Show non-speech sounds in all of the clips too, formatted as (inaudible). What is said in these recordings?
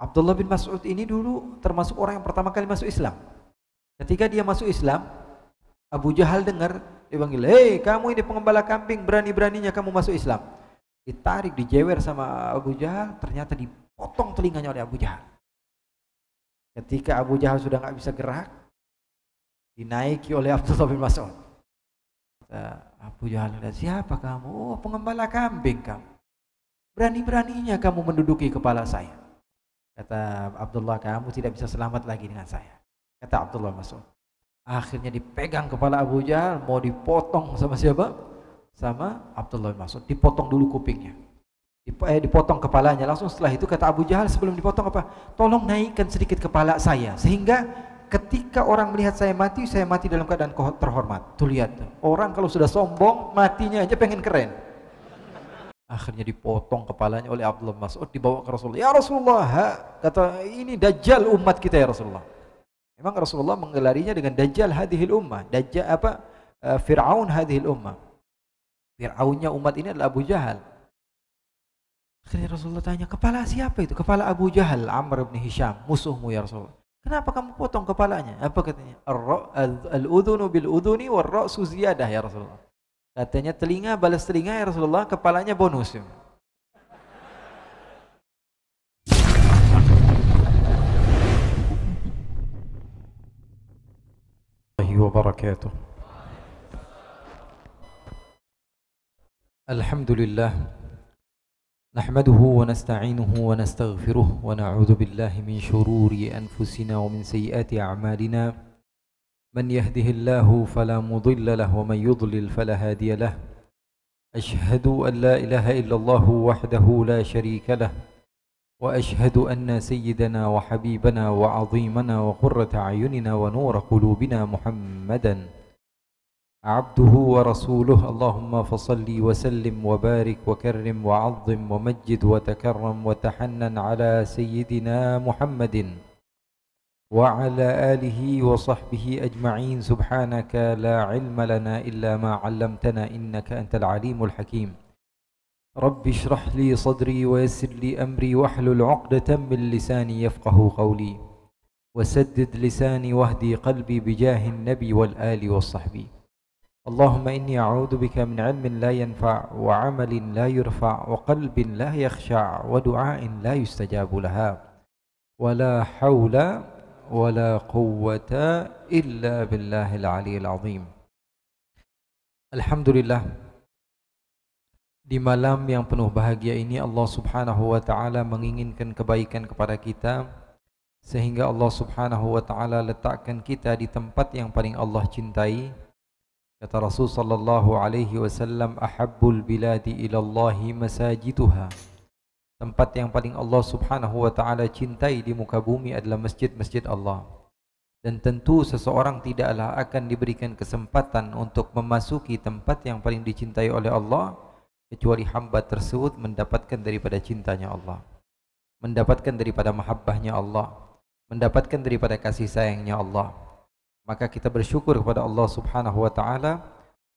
Abdullah bin Mas'ud ini dulu termasuk orang yang pertama kali masuk Islam. Ketika dia masuk Islam, Abu Jahal dengar dia panggil, "Hei, kamu ini pengembala kambing, berani-beraninya kamu masuk Islam." Ditarik, dijewer sama Abu Jahal, ternyata dipotong telinganya oleh Abu Jahal. Ketika Abu Jahal sudah nggak bisa gerak, dinaiki oleh Abdullah bin Mas'ud. Abu Jahal lihat, siapa kamu? Oh, pengembala kambing kamu. Berani-beraninya kamu menduduki kepala saya. Kata Abdullah, kamu tidak bisa selamat lagi dengan saya. Kata Abdullah masuk Akhirnya dipegang kepala Abu Jahal, mau dipotong sama siapa? Sama Abdullah masuk Dipotong dulu kupingnya. Dip eh, dipotong kepalanya. Langsung setelah itu kata Abu Jahal sebelum dipotong apa? Tolong naikkan sedikit kepala saya. Sehingga ketika orang melihat saya mati, saya mati dalam keadaan terhormat. Tuh lihat, orang kalau sudah sombong, matinya aja pengen keren. Akhirnya dipotong kepalanya oleh Abdullah Mas'ud dibawa ke Rasulullah. Ya Rasulullah, ha, kata ini dajjal umat kita ya Rasulullah. Memang Rasulullah menggelarinya dengan dajjal hadhil ummah, dajjal apa? E, Firaun hadhil ummah. Firaunnya umat ini adalah Abu Jahal. Akhirnya Rasulullah tanya, kepala siapa itu? Kepala Abu Jahal, Amr bin Hisham, musuhmu ya Rasulullah. Kenapa kamu potong kepalanya? Apa katanya? Al-udhunu bil-udhuni wal-ra'su ziyadah ya Rasulullah. Katanya telinga balas telinga ya Rasulullah, kepalanya bonus. Ya. وبركاته الحمد لله نحمده ونستعينه ونستغفره ونعوذ بالله من شرور أنفسنا ومن سيئات أعمالنا من يهده الله فلا مضل له ومن يضلل فلا هادي له أشهد أن لا إله إلا الله وحده لا شريك له وأشهد أن سيدنا وحبيبنا وعظيمنا وقرة أعيننا ونور قلوبنا محمدا عبده ورسوله اللهم فصلي وسلم وبارك وكرم وعظم ومجد وتكرم وتحنن على سيدنا محمد وعلى آله وصحبه أجمعين سبحانك لا علم لنا إلا ما علمتنا إنك أنت العليم الحكيم رب اشرح لي صدري ويسر لي أمري واحلل عقدة من لساني يفقه قولي وسدد لساني واهدي قلبي بجاه النبي والآل والصحب اللهم إني أعوذ بك من علم لا ينفع وعمل لا يرفع وقلب لا يخشع ودعاء لا يستجاب لها ولا حول ولا قوة إلا بالله العلي العظيم الحمد لله Di malam yang penuh bahagia ini Allah Subhanahu wa taala menginginkan kebaikan kepada kita sehingga Allah Subhanahu wa taala letakkan kita di tempat yang paling Allah cintai. Kata Rasul sallallahu alaihi wasallam, "Ahabbul biladi ila Allah Tempat yang paling Allah Subhanahu wa taala cintai di muka bumi adalah masjid-masjid Allah. Dan tentu seseorang tidaklah akan diberikan kesempatan untuk memasuki tempat yang paling dicintai oleh Allah kecuali hamba tersebut mendapatkan daripada cintanya Allah. Mendapatkan daripada mahabbahnya Allah, mendapatkan daripada kasih sayangnya Allah. Maka kita bersyukur kepada Allah Subhanahu wa taala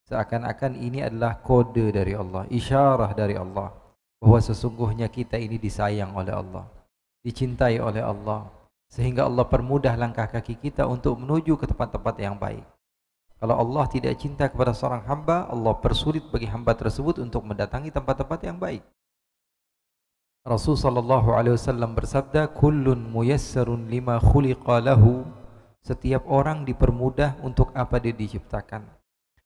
seakan-akan ini adalah kode dari Allah, isyarah dari Allah bahwa sesungguhnya kita ini disayang oleh Allah, dicintai oleh Allah, sehingga Allah permudah langkah kaki kita untuk menuju ke tempat-tempat yang baik. Kalau Allah tidak cinta kepada seorang hamba, Allah persulit bagi hamba tersebut untuk mendatangi tempat-tempat yang baik. Rasul sallallahu alaihi wasallam bersabda, "Kullun muyassarun lima khuliqa lahu." Setiap orang dipermudah untuk apa dia diciptakan.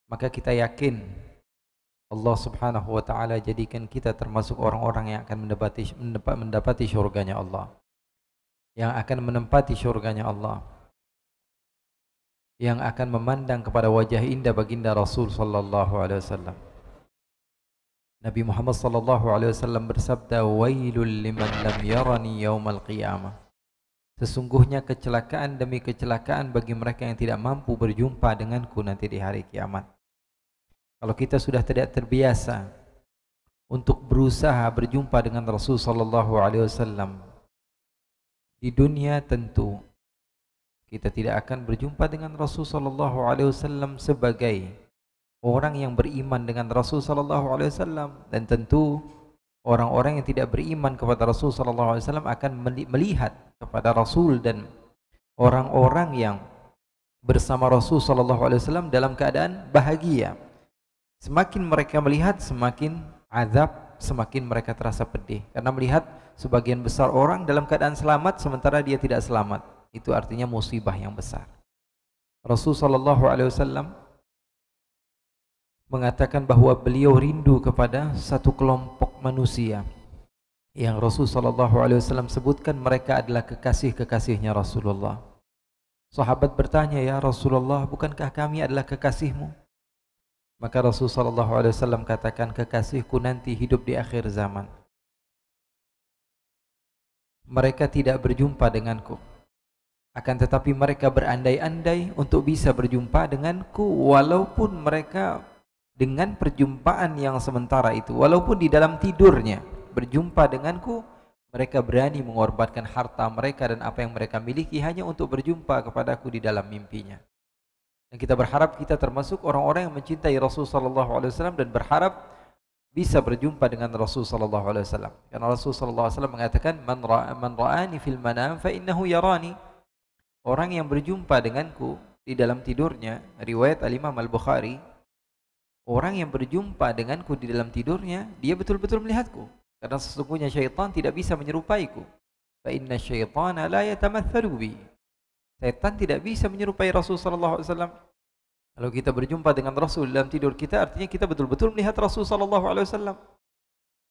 Maka kita yakin Allah Subhanahu wa taala jadikan kita termasuk orang-orang yang akan mendapati mendapati syurgaNya Allah. Yang akan menempati syurgaNya Allah. Yang akan memandang kepada wajah indah baginda Rasul sallallahu alaihi wasallam. Nabi Muhammad sallallahu alaihi wasallam bersabda, "Wailul liman lam yarani yaumal qiyamah." Sesungguhnya kecelakaan demi kecelakaan bagi mereka yang tidak mampu berjumpa denganku nanti di hari kiamat. Kalau kita sudah tidak terbiasa untuk berusaha berjumpa dengan Rasul sallallahu alaihi wasallam di dunia tentu kita tidak akan berjumpa dengan Rasul sallallahu alaihi wasallam sebagai orang yang beriman dengan Rasul sallallahu alaihi wasallam dan tentu orang-orang yang tidak beriman kepada Rasul sallallahu alaihi wasallam akan melihat kepada Rasul dan orang-orang yang bersama Rasul sallallahu alaihi wasallam dalam keadaan bahagia. Semakin mereka melihat, semakin azab, semakin mereka terasa pedih. Karena melihat sebagian besar orang dalam keadaan selamat, sementara dia tidak selamat. Itu artinya musibah yang besar. Rasul Shallallahu Alaihi Wasallam mengatakan bahwa beliau rindu kepada satu kelompok manusia yang Rasul Shallallahu Alaihi Wasallam sebutkan mereka adalah kekasih kekasihnya Rasulullah. Sahabat bertanya ya Rasulullah, bukankah kami adalah kekasihmu? Maka Rasulullah SAW katakan kekasihku nanti hidup di akhir zaman. Mereka tidak berjumpa denganku. Akan tetapi mereka berandai-andai untuk bisa berjumpa denganku walaupun mereka dengan perjumpaan yang sementara itu, walaupun di dalam tidurnya berjumpa denganku, mereka berani mengorbankan harta mereka dan apa yang mereka miliki hanya untuk berjumpa kepadaku di dalam mimpinya. Dan kita berharap kita termasuk orang-orang yang mencintai Rasul sallallahu alaihi wasallam dan berharap bisa berjumpa dengan Rasul sallallahu alaihi wasallam. Karena Rasul sallallahu alaihi wasallam mengatakan man ra'a man ra'ani fil manam fa innahu yarani. Orang yang berjumpa denganku di dalam tidurnya, riwayat Al-Imam Al-Bukhari, orang yang berjumpa denganku di dalam tidurnya, dia betul-betul melihatku. Karena sesungguhnya syaitan tidak bisa menyerupaiku. Fa inna syaitana la yatamathalubi. Setan tidak bisa menyerupai Rasul sallallahu alaihi wasallam. Kalau kita berjumpa dengan Rasul dalam tidur kita, artinya kita betul-betul melihat Rasul sallallahu alaihi wasallam.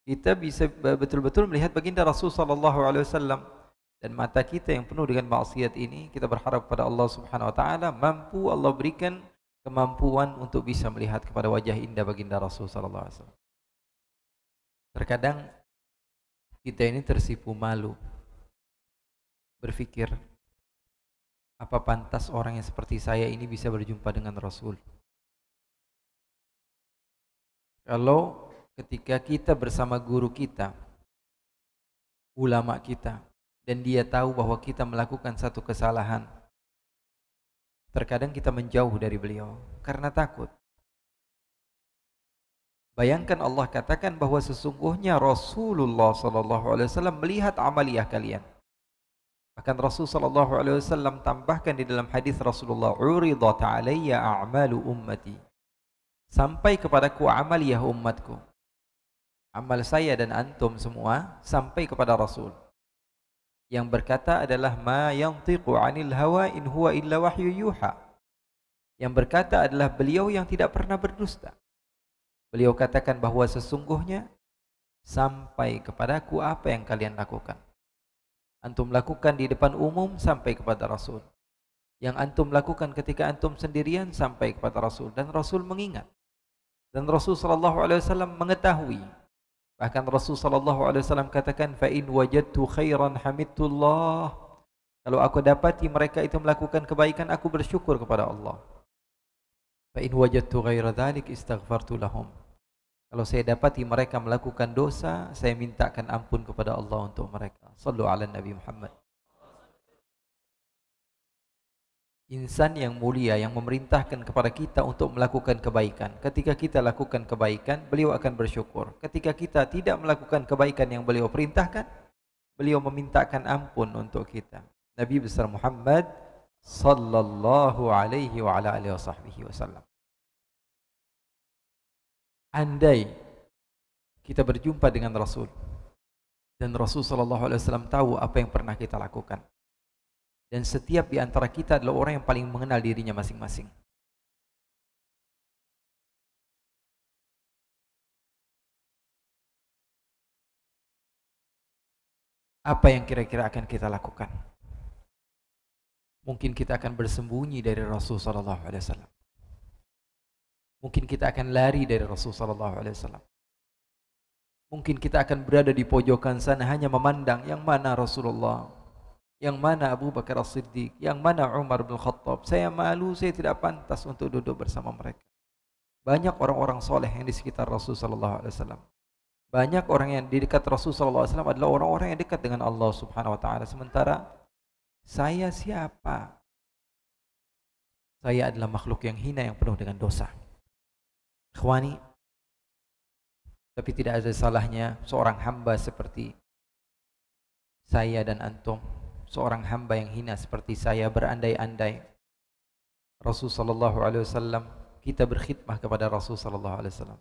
Kita bisa betul-betul melihat baginda Rasul sallallahu alaihi wasallam dan mata kita yang penuh dengan maksiat ini, kita berharap kepada Allah Subhanahu wa taala mampu Allah berikan kemampuan untuk bisa melihat kepada wajah indah baginda Rasul sallallahu alaihi wasallam. Terkadang kita ini tersipu malu berpikir apa pantas orang yang seperti saya ini bisa berjumpa dengan Rasul? Kalau ketika kita bersama guru kita, ulama kita, dan dia tahu bahwa kita melakukan satu kesalahan, terkadang kita menjauh dari beliau karena takut. Bayangkan Allah katakan bahwa sesungguhnya Rasulullah Shallallahu Alaihi Wasallam melihat amaliyah kalian. Bahkan Rasul sallallahu alaihi wasallam tambahkan di dalam hadis Rasulullah uridha ta'alayya a'malu ummati. Sampai kepadaku amal ya umatku. Amal saya dan antum semua sampai kepada Rasul. Yang berkata adalah ma yantiqu 'anil hawa in huwa illa wahyu yuha. Yang berkata adalah beliau yang tidak pernah berdusta. Beliau katakan bahwa sesungguhnya sampai kepadaku apa yang kalian lakukan antum lakukan di depan umum sampai kepada Rasul. Yang antum lakukan ketika antum sendirian sampai kepada Rasul dan Rasul mengingat. Dan Rasul sallallahu alaihi wasallam mengetahui. Bahkan Rasul sallallahu alaihi wasallam katakan fa in wajadtu khairan hamidtullah. Kalau aku dapati mereka itu melakukan kebaikan aku bersyukur kepada Allah. Fa in wajadtu ghaira istaghfartu lahum. Kalau saya dapati mereka melakukan dosa, saya mintakan ampun kepada Allah untuk mereka. Sallu ala Nabi Muhammad. Insan yang mulia yang memerintahkan kepada kita untuk melakukan kebaikan. Ketika kita lakukan kebaikan, beliau akan bersyukur. Ketika kita tidak melakukan kebaikan yang beliau perintahkan, beliau memintakan ampun untuk kita. Nabi besar Muhammad sallallahu alaihi wa ala alihi wasallam andai kita berjumpa dengan Rasul dan Rasul Shallallahu Alaihi Wasallam tahu apa yang pernah kita lakukan dan setiap di antara kita adalah orang yang paling mengenal dirinya masing-masing. Apa yang kira-kira akan kita lakukan? Mungkin kita akan bersembunyi dari Rasul Shallallahu Alaihi Wasallam. Mungkin kita akan lari dari Rasul sallallahu alaihi wasallam. Mungkin kita akan berada di pojokan sana hanya memandang yang mana Rasulullah, yang mana Abu Bakar As-Siddiq, yang mana Umar bin Khattab. Saya malu, saya tidak pantas untuk duduk bersama mereka. Banyak orang-orang soleh yang di sekitar Rasulullah sallallahu alaihi wasallam. Banyak orang yang di dekat Rasulullah sallallahu adalah orang-orang yang dekat dengan Allah Subhanahu wa taala. Sementara saya siapa? Saya adalah makhluk yang hina yang penuh dengan dosa. Ikhwani, tapi tidak ada salahnya seorang hamba seperti saya dan antum, seorang hamba yang hina seperti saya berandai-andai. Rasul SAW alaihi wasallam kita berkhidmah kepada Rasul sallallahu alaihi wasallam.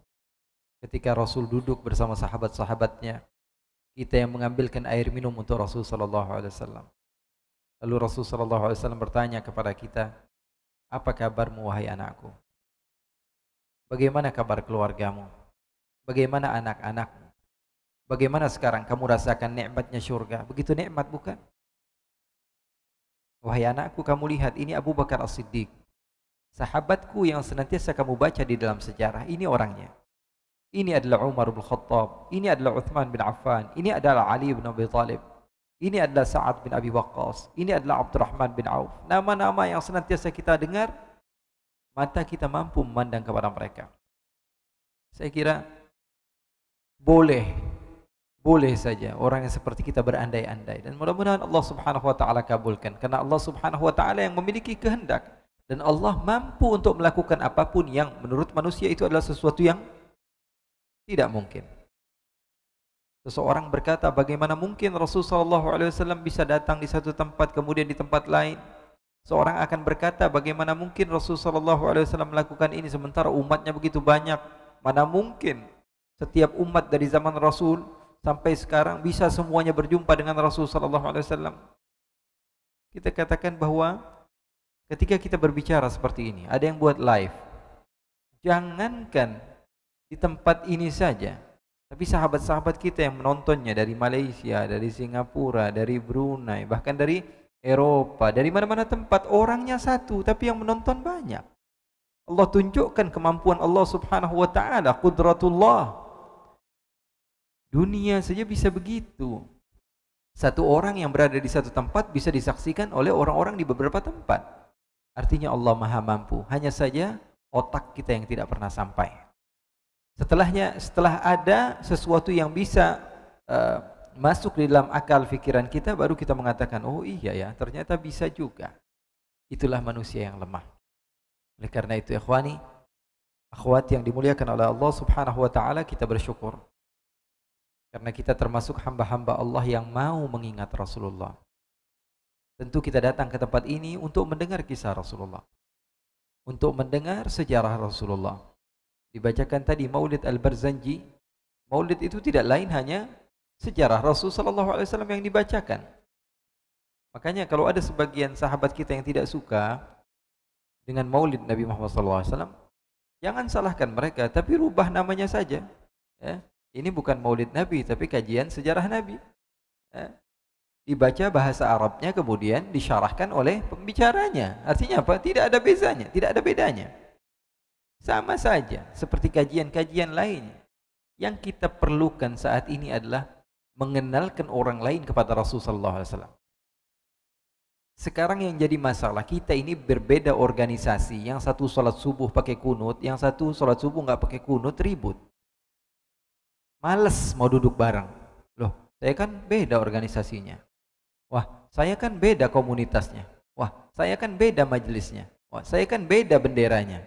Ketika Rasul duduk bersama sahabat-sahabatnya, kita yang mengambilkan air minum untuk Rasul sallallahu alaihi wasallam. Lalu Rasul sallallahu alaihi wasallam bertanya kepada kita, "Apa kabarmu wahai anakku?" Bagaimana kabar keluargamu? Bagaimana anak-anakmu? Bagaimana sekarang kamu rasakan nikmatnya syurga, Begitu nikmat bukan? Wahai anakku, kamu lihat ini Abu Bakar As-Siddiq. Sahabatku yang senantiasa kamu baca di dalam sejarah, ini orangnya. Ini adalah Umar bin Khattab, ini adalah Uthman bin Affan, ini adalah Ali bin Abi Talib, ini adalah Sa'ad bin Abi Waqqas, ini adalah Abdurrahman bin Auf. Nama-nama yang senantiasa kita dengar mata kita mampu memandang kepada mereka. Saya kira boleh boleh saja orang yang seperti kita berandai-andai dan mudah-mudahan Allah Subhanahu wa taala kabulkan karena Allah Subhanahu wa taala yang memiliki kehendak dan Allah mampu untuk melakukan apapun yang menurut manusia itu adalah sesuatu yang tidak mungkin. Seseorang berkata, bagaimana mungkin Rasulullah SAW alaihi wasallam bisa datang di satu tempat kemudian di tempat lain? Seorang akan berkata, bagaimana mungkin Rasulullah SAW melakukan ini sementara umatnya begitu banyak? Mana mungkin setiap umat dari zaman Rasul sampai sekarang bisa semuanya berjumpa dengan Rasulullah SAW? Kita katakan bahwa ketika kita berbicara seperti ini, ada yang buat live. Jangankan di tempat ini saja, tapi sahabat-sahabat kita yang menontonnya dari Malaysia, dari Singapura, dari Brunei, bahkan dari Eropa, dari mana-mana tempat orangnya satu tapi yang menonton banyak. Allah tunjukkan kemampuan Allah Subhanahu wa taala, qudratullah. Dunia saja bisa begitu. Satu orang yang berada di satu tempat bisa disaksikan oleh orang-orang di beberapa tempat. Artinya Allah Maha Mampu. Hanya saja otak kita yang tidak pernah sampai. Setelahnya setelah ada sesuatu yang bisa uh, masuk di dalam akal pikiran kita baru kita mengatakan oh iya ya ternyata bisa juga itulah manusia yang lemah oleh karena itu ikhwani akhwat yang dimuliakan oleh Allah subhanahu wa ta'ala kita bersyukur karena kita termasuk hamba-hamba Allah yang mau mengingat Rasulullah tentu kita datang ke tempat ini untuk mendengar kisah Rasulullah untuk mendengar sejarah Rasulullah dibacakan tadi maulid al-barzanji maulid itu tidak lain hanya sejarah Rasul saw Alaihi Wasallam yang dibacakan. Makanya kalau ada sebagian sahabat kita yang tidak suka dengan Maulid Nabi Muhammad SAW, jangan salahkan mereka, tapi rubah namanya saja. Ya. Ini bukan Maulid Nabi, tapi kajian sejarah Nabi. Ya. Dibaca bahasa Arabnya kemudian disyarahkan oleh pembicaranya. Artinya apa? Tidak ada bezanya, tidak ada bedanya. Sama saja seperti kajian-kajian lainnya. Yang kita perlukan saat ini adalah mengenalkan orang lain kepada Rasulullah SAW. Sekarang yang jadi masalah kita ini berbeda organisasi. Yang satu sholat subuh pakai kunut, yang satu sholat subuh nggak pakai kunut ribut. Males mau duduk bareng. Loh, saya kan beda organisasinya. Wah, saya kan beda komunitasnya. Wah, saya kan beda majelisnya. Wah, saya kan beda benderanya.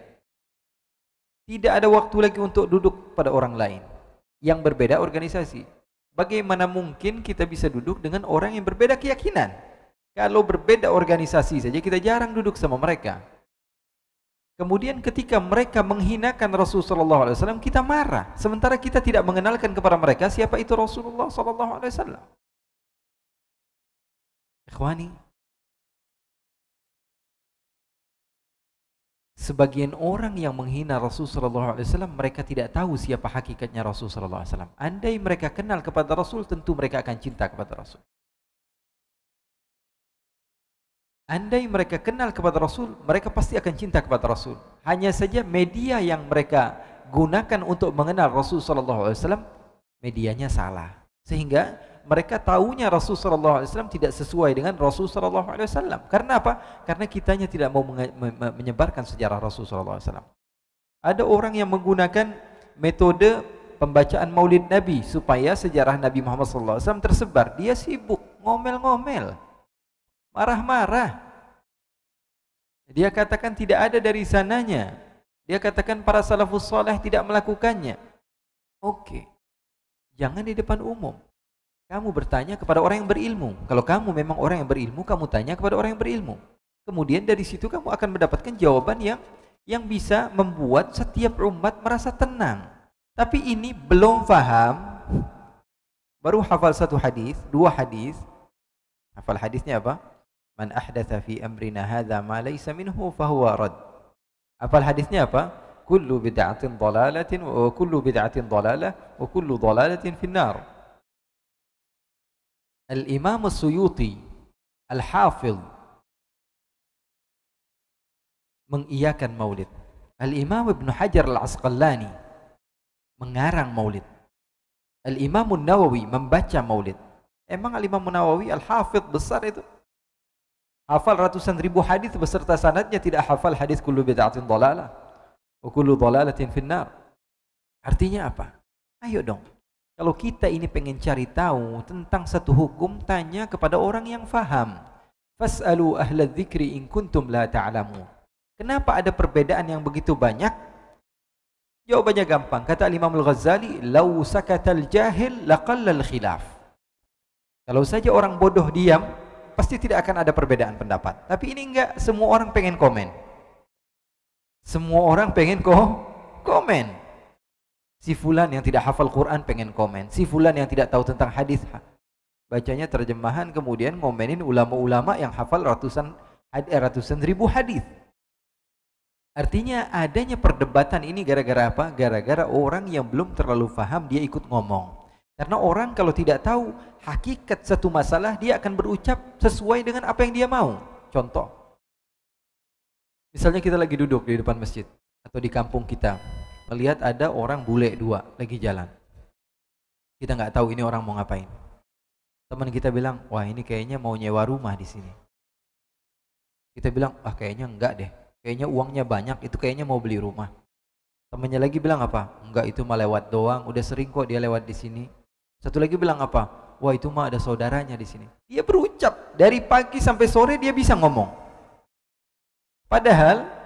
Tidak ada waktu lagi untuk duduk pada orang lain yang berbeda organisasi. Bagaimana mungkin kita bisa duduk dengan orang yang berbeda keyakinan? Kalau berbeda organisasi saja kita jarang duduk sama mereka. Kemudian ketika mereka menghinakan Rasulullah sallallahu alaihi wasallam kita marah sementara kita tidak mengenalkan kepada mereka siapa itu Rasulullah sallallahu alaihi wasallam. Ikhwani, sebagian orang yang menghina Rasul SAW mereka tidak tahu siapa hakikatnya Rasul SAW Andai mereka kenal kepada Rasul tentu mereka akan cinta kepada Rasul. Andai mereka kenal kepada Rasul, mereka pasti akan cinta kepada Rasul. Hanya saja media yang mereka gunakan untuk mengenal Rasul SAW medianya salah. Sehingga mereka tahunya Rasul sallallahu alaihi wasallam tidak sesuai dengan Rasul sallallahu alaihi wasallam. Karena apa? Karena kitanya tidak mau menyebarkan sejarah Rasul sallallahu alaihi wasallam. Ada orang yang menggunakan metode pembacaan Maulid Nabi supaya sejarah Nabi Muhammad sallallahu alaihi wasallam tersebar. Dia sibuk ngomel-ngomel, marah-marah. Dia katakan tidak ada dari sananya. Dia katakan para salafus soleh tidak melakukannya. Oke. Okay. Jangan di depan umum. Kamu bertanya kepada orang yang berilmu. Kalau kamu memang orang yang berilmu, kamu tanya kepada orang yang berilmu. Kemudian dari situ kamu akan mendapatkan jawaban yang yang bisa membuat setiap umat merasa tenang. Tapi ini belum faham, baru hafal satu hadis, dua hadis. Hafal hadisnya apa? Man ahdatha fi amrina hadza ma laysa minhu huwa rad. Hafal hadisnya apa? Kullu bid'atin dalalatin wa kullu bid'atin dalalah wa kullu dalalatin nar. Al-Imam Suyuti Al-Hafidh mengiyakan maulid. Al-Imam Ibn Hajar Al-Asqalani mengarang maulid. Al-Imam Nawawi membaca maulid. Emang Al-Imam Nawawi Al-Hafidh besar itu? Hafal ratusan ribu hadis beserta sanadnya tidak hafal hadis kullu bid'atin dalalah wa kullu dalalatin finnar. Artinya apa? Ayo dong, kalau kita ini pengen cari tahu tentang satu hukum, tanya kepada orang yang faham. Fas'alu ahla dzikri in kuntum la ta'lamu. Kenapa ada perbedaan yang begitu banyak? Jawabannya gampang. Kata Imam Al-Ghazali, "Lau sakatal jahil laqallal khilaf." Kalau saja orang bodoh diam, pasti tidak akan ada perbedaan pendapat. Tapi ini enggak semua orang pengen komen. Semua orang pengen ko komen. Si fulan yang tidak hafal Quran pengen komen. Si fulan yang tidak tahu tentang hadis bacanya terjemahan kemudian ngomenin ulama-ulama yang hafal ratusan eh, ratusan ribu hadis. Artinya adanya perdebatan ini gara-gara apa? Gara-gara orang yang belum terlalu faham dia ikut ngomong. Karena orang kalau tidak tahu hakikat satu masalah dia akan berucap sesuai dengan apa yang dia mau. Contoh. Misalnya kita lagi duduk di depan masjid atau di kampung kita melihat ada orang bule dua lagi jalan. Kita nggak tahu ini orang mau ngapain. Teman kita bilang, wah ini kayaknya mau nyewa rumah di sini. Kita bilang, ah kayaknya enggak deh. Kayaknya uangnya banyak, itu kayaknya mau beli rumah. Temannya lagi bilang apa? Enggak itu mah lewat doang, udah sering kok dia lewat di sini. Satu lagi bilang apa? Wah itu mah ada saudaranya di sini. Dia berucap dari pagi sampai sore dia bisa ngomong. Padahal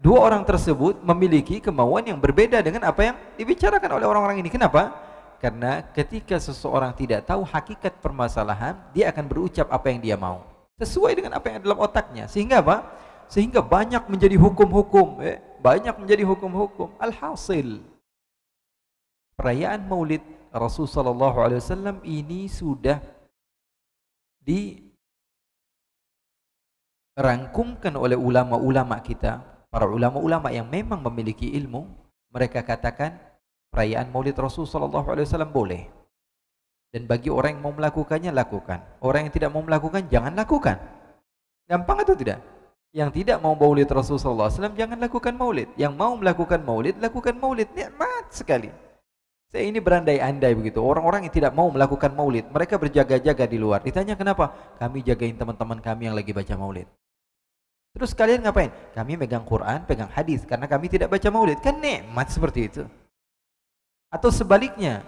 Dua orang tersebut memiliki kemauan yang berbeda dengan apa yang dibicarakan oleh orang-orang ini. Kenapa? Karena ketika seseorang tidak tahu hakikat permasalahan, dia akan berucap apa yang dia mau. Sesuai dengan apa yang ada dalam otaknya. Sehingga apa? Sehingga banyak menjadi hukum-hukum. Eh? Banyak menjadi hukum-hukum. Alhasil. Perayaan maulid Rasulullah SAW ini sudah dirangkumkan oleh ulama-ulama kita para ulama-ulama yang memang memiliki ilmu, mereka katakan perayaan Maulid Rasul sallallahu alaihi wasallam boleh. Dan bagi orang yang mau melakukannya lakukan. Orang yang tidak mau melakukan jangan lakukan. Gampang atau tidak? Yang tidak mau maulid Rasul sallallahu alaihi wasallam jangan lakukan maulid. Yang mau melakukan maulid lakukan maulid. Nikmat sekali. Saya ini berandai-andai begitu. Orang-orang yang tidak mau melakukan maulid, mereka berjaga-jaga di luar. Ditanya kenapa? Kami jagain teman-teman kami yang lagi baca maulid. Terus kalian ngapain? Kami megang Quran, pegang hadis karena kami tidak baca maulid. Kan nikmat seperti itu. Atau sebaliknya,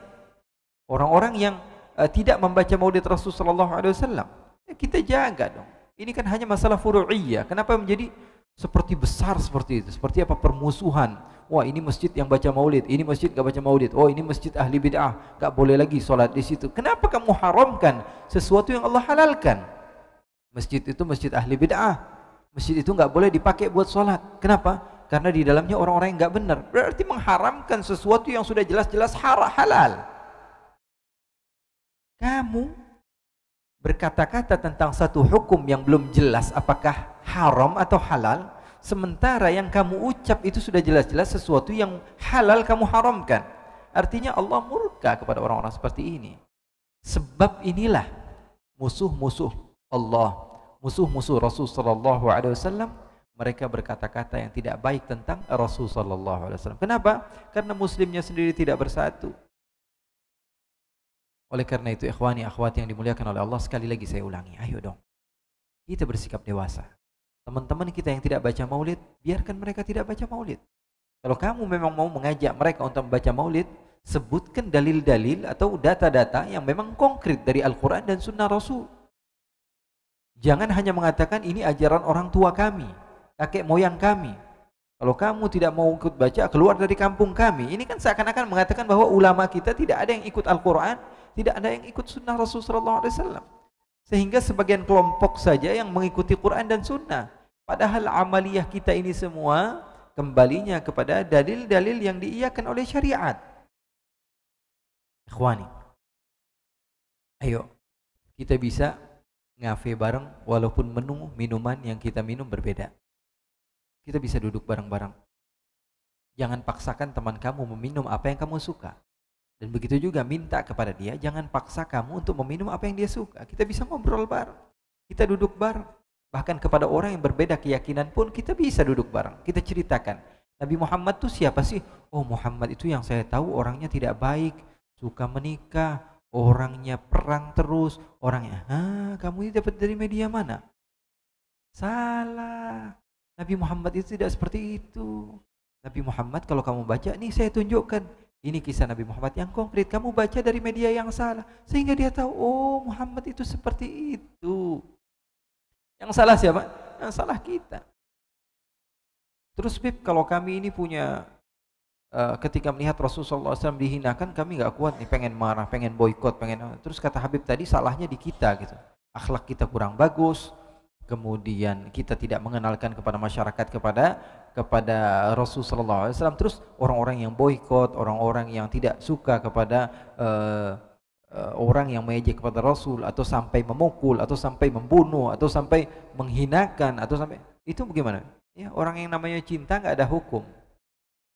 orang-orang yang uh, tidak membaca maulid Rasulullah sallallahu alaihi wasallam, ya kita jaga dong. Ini kan hanya masalah furu'iyah. Kenapa menjadi seperti besar seperti itu? Seperti apa permusuhan? Wah, ini masjid yang baca maulid, ini masjid enggak baca maulid. Oh, ini masjid ahli bid'ah, enggak boleh lagi sholat di situ. Kenapa kamu haramkan sesuatu yang Allah halalkan? Masjid itu masjid ahli bid'ah. Masjid itu nggak boleh dipakai buat sholat. Kenapa? Karena di dalamnya orang-orang yang nggak benar. Berarti mengharamkan sesuatu yang sudah jelas-jelas halal. Kamu berkata-kata tentang satu hukum yang belum jelas apakah haram atau halal sementara yang kamu ucap itu sudah jelas-jelas sesuatu yang halal kamu haramkan artinya Allah murka kepada orang-orang seperti ini sebab inilah musuh-musuh Allah musuh-musuh Rasul sallallahu alaihi wasallam mereka berkata-kata yang tidak baik tentang Rasul sallallahu alaihi wasallam. Kenapa? Karena muslimnya sendiri tidak bersatu. Oleh karena itu ikhwani akhwati yang dimuliakan oleh Allah sekali lagi saya ulangi, ayo dong. Kita bersikap dewasa. Teman-teman kita yang tidak baca maulid, biarkan mereka tidak baca maulid. Kalau kamu memang mau mengajak mereka untuk membaca maulid, sebutkan dalil-dalil atau data-data yang memang konkret dari Al-Quran dan Sunnah Rasul. Jangan hanya mengatakan ini ajaran orang tua kami, kakek moyang kami. Kalau kamu tidak mau ikut baca, keluar dari kampung kami. Ini kan seakan-akan mengatakan bahwa ulama kita tidak ada yang ikut Al-Quran, tidak ada yang ikut sunnah Rasulullah SAW. Sehingga sebagian kelompok saja yang mengikuti Quran dan sunnah. Padahal amaliyah kita ini semua kembalinya kepada dalil-dalil yang diiyakan oleh syariat. Ikhwani, ayo kita bisa ngafe bareng walaupun menu minuman yang kita minum berbeda. Kita bisa duduk bareng-bareng. Jangan paksakan teman kamu meminum apa yang kamu suka. Dan begitu juga minta kepada dia, jangan paksa kamu untuk meminum apa yang dia suka. Kita bisa ngobrol bareng. Kita duduk bareng. Bahkan kepada orang yang berbeda keyakinan pun kita bisa duduk bareng. Kita ceritakan. Nabi Muhammad itu siapa sih? Oh Muhammad itu yang saya tahu orangnya tidak baik, suka menikah, orangnya perang terus, orangnya, ha ah, kamu ini dapat dari media mana? Salah. Nabi Muhammad itu tidak seperti itu. Nabi Muhammad kalau kamu baca, nih saya tunjukkan. Ini kisah Nabi Muhammad yang konkret. Kamu baca dari media yang salah. Sehingga dia tahu, oh Muhammad itu seperti itu. Yang salah siapa? Yang salah kita. Terus Bib, kalau kami ini punya Eh, ketika melihat Rasulullah SAW dihinakan kami nggak kuat nih pengen marah pengen boykot pengen terus kata Habib tadi salahnya di kita gitu akhlak kita kurang bagus kemudian kita tidak mengenalkan kepada masyarakat kepada kepada Rasulullah SAW terus orang-orang yang boykot orang-orang yang tidak suka kepada uh, uh, orang yang mengejek kepada Rasul atau sampai memukul atau sampai membunuh atau sampai menghinakan atau sampai itu bagaimana? Ya, orang yang namanya cinta nggak ada hukum.